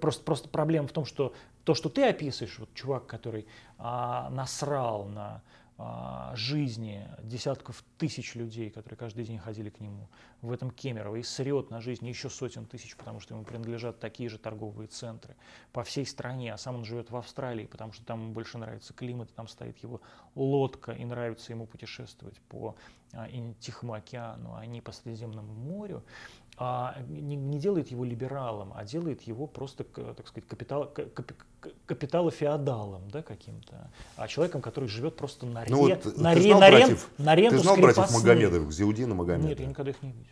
просто, просто проблема в том, что то, что ты описываешь, вот чувак, который а, насрал на а, жизни десятков тысяч людей, которые каждый день ходили к нему. В этом Кемерово и срет на жизни еще сотен тысяч, потому что ему принадлежат такие же торговые центры по всей стране, а сам он живет в Австралии, потому что там ему больше нравится климат, там стоит его лодка, и нравится ему путешествовать по а, Тихому океану, а не по Средиземному морю а не, не делает его либералом, а делает его просто, так сказать, капитал, капиталофеодалом да, каким-то, а человеком, который живет просто на, ну ре, ну, вот, на, ре, знал, на, рен, на ренту Ты знал братьев Магомедовых, Зеудина Магомедова? Нет, я никогда их не видел.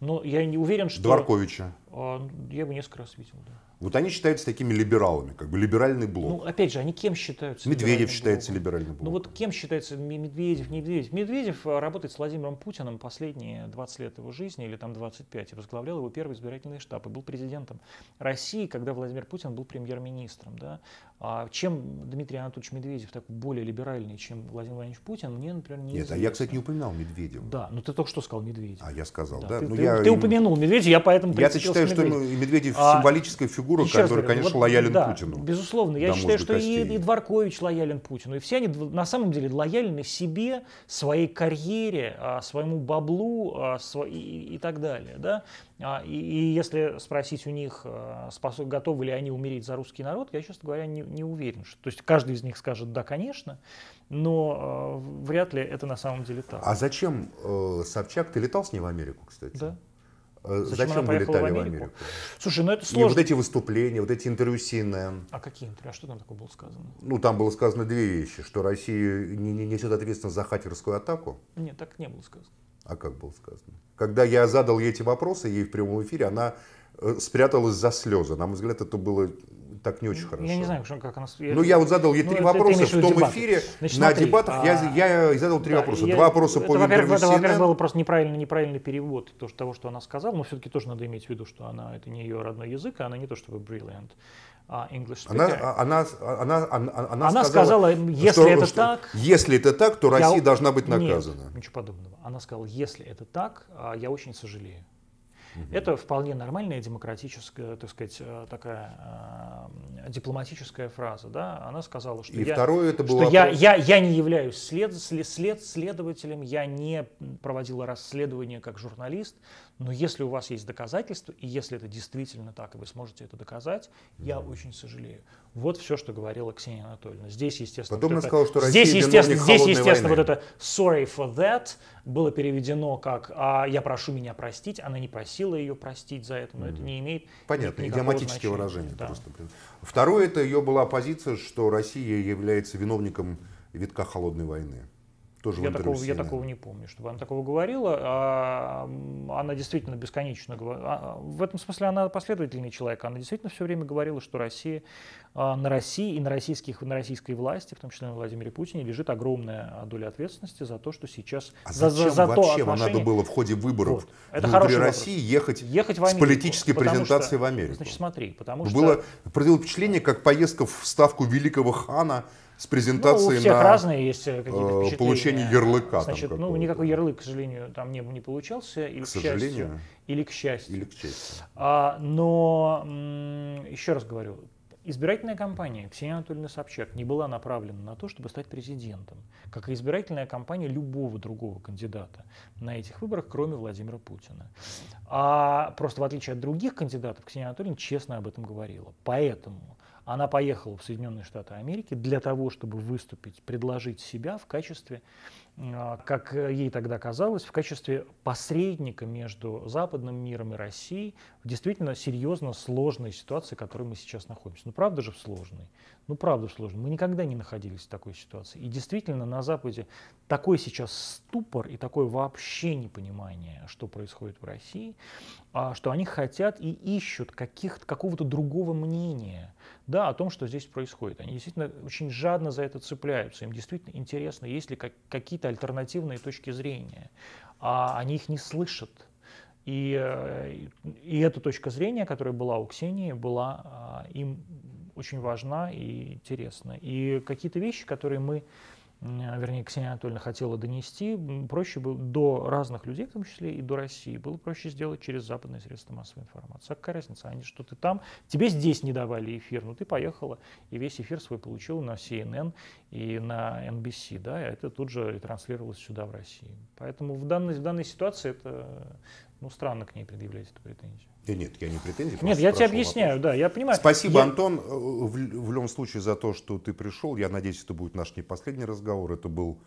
Но я не уверен, что... Дворковича? А, я бы несколько раз видел, да. Вот они считаются такими либералами, как бы либеральный блок. Ну, опять же, они кем считаются? Медведев считается блоком? либеральным блоком. Ну вот кем считается Медведев, не Медведев? Медведев э, работает с Владимиром Путиным последние 20 лет его жизни, или там 25, и возглавлял его первый избирательный штаб, и был президентом России, когда Владимир Путин был премьер-министром. Да? А чем Дмитрий Анатольевич Медведев такой более либеральный, чем Владимир Владимирович Путин, мне, например, не Нет, а я, кстати, не упоминал Медведева. Да, но ну ты только что сказал Медведев. А я сказал, да. да? Ты, ну, ты, я... ты упомянул Медведев, я поэтому Я-то считаю, что ну, Медведев а... символическая фигура фигура, Еще которая, говорю, конечно, вот, лоялен да, Путину. Безусловно, я считаю, что и, и Дворкович лоялен Путину. И все они на самом деле лояльны себе, своей карьере, а, своему баблу а, и, и так далее. Да? А, и, и если спросить у них, готовы ли они умереть за русский народ, я, честно говоря, не, не уверен. Что... То есть каждый из них скажет «да, конечно», но э, вряд ли это на самом деле так. А зачем э, Собчак? Ты летал с ней в Америку, кстати? Да. Э, зачем, Зачем вы летали в Америку? в Америку? Слушай, ну это сложно. И вот эти выступления, вот эти интервью с CNN. А какие интервью? А что там такое было сказано? Ну, там было сказано две вещи, что Россия не, не несет ответственность за хакерскую атаку. Нет, так не было сказано. А как было сказано? Когда я задал ей эти вопросы, ей в прямом эфире, она э, спряталась за слезы. На мой взгляд, это было так не очень хорошо. Я не знаю, как она... Ну, я вот задал ей три это, ну, вопроса в том дебаты. эфире. Значит, на смотри, дебатах а... я, я задал три да, вопроса. Я... Два вопроса это, по во-первых, Это, во-первых, было просто неправильный, неправильный перевод того, что она сказала. Но все-таки тоже надо иметь в виду, что она это не ее родной язык, а она не то чтобы brilliant. А English она, а, она, а, она, она, она, она сказала, сказала, если что, это что, так... Если это так, то Россия я... должна быть наказана. Нет, ничего подобного. Она сказала, если это так, я очень сожалею. Угу. Это вполне нормальная демократическая, так сказать, э, такая э, дипломатическая фраза. Да? Она сказала, что, и я, второе это что я, я, я не являюсь след, след, след, следователем, я не проводила расследование как журналист, но если у вас есть доказательства, и если это действительно так, и вы сможете это доказать, я очень сожалею. Вот все, что говорила Ксения Анатольевна. Здесь, естественно, Потом вот это, что Россия здесь, естественно, здесь, естественно войны. вот это sorry for that было переведено как а, я прошу меня простить. Она не просила ее простить за это, но mm-hmm. это не имеет. Понятно, идиоматические выражения. Да. Просто, Второе это ее была позиция, что Россия является виновником витка холодной войны. Тоже я, такого, я такого не помню, чтобы она такого говорила. А, а она действительно бесконечно говорила. А, в этом смысле она последовательный человек. Она действительно все время говорила, что Россия, а, на России и на, российских, на российской власти, в том числе на Владимире Путине, лежит огромная доля ответственности за то, что сейчас... А зачем за, за вообще то отношение... надо было в ходе выборов вот. Это внутри России вопрос. ехать, ехать в Америку, с политической презентацией что, в Америку? Значит, смотри, потому что... Было, произвело впечатление, как поездка в ставку великого хана с презентацией ну, у всех на разные есть э, какие-то э, получение ярлыка. Значит, там ну никакой ярлык, к сожалению, там не, не получался. Или к, к сожалению. Счастью, или к счастью. Или к счастью. А, но м- еще раз говорю, избирательная кампания Ксения Анатольевна Собчак не была направлена на то, чтобы стать президентом, как и избирательная кампания любого другого кандидата на этих выборах, кроме Владимира Путина. А просто в отличие от других кандидатов, Ксения Анатольевна честно об этом говорила. Поэтому она поехала в Соединенные Штаты Америки для того, чтобы выступить, предложить себя в качестве, а, как ей тогда казалось, в качестве посредника между западным миром и Россией в действительно серьезно сложной ситуации, в которой мы сейчас находимся. Ну правда же в сложной? Ну правда в сложной. Мы никогда не находились в такой ситуации. И действительно на Западе такой сейчас ступор и такое вообще непонимание, что происходит в России, а, что они хотят и ищут каких-то, какого-то другого мнения – да, о том, что здесь происходит. Они действительно очень жадно за это цепляются. Им действительно интересно, есть ли как, какие-то альтернативные точки зрения. А они их не слышат. И, э, и эта точка зрения, которая была у Ксении, была а, им очень важна и интересна. И какие-то вещи, которые мы Э, вернее, Ксения Анатольевна хотела донести, проще было до разных людей, в том числе и до России, было проще сделать через западные средства массовой информации. А какая разница, они что ты там, тебе здесь не давали эфир, но ну ты поехала и весь эфир свой получил на CNN и на NBC, да, и а это тут же транслировалось сюда, в России. Поэтому в данной, в данной ситуации это, ну, странно к ней предъявлять эту претензию. Да нет, я не претензий. Нет, я тебе объясняю, вопрос. да, я понимаю. Спасибо, я... Антон, э, в, в любом случае за то, что ты пришел. Я надеюсь, это будет наш не последний разговор. Это был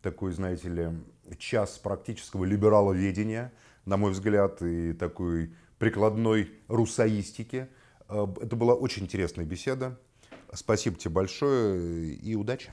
такой, знаете ли, час практического либераловедения, на мой взгляд, и такой прикладной русаистики. Э, это была очень интересная беседа. Спасибо тебе большое и удачи.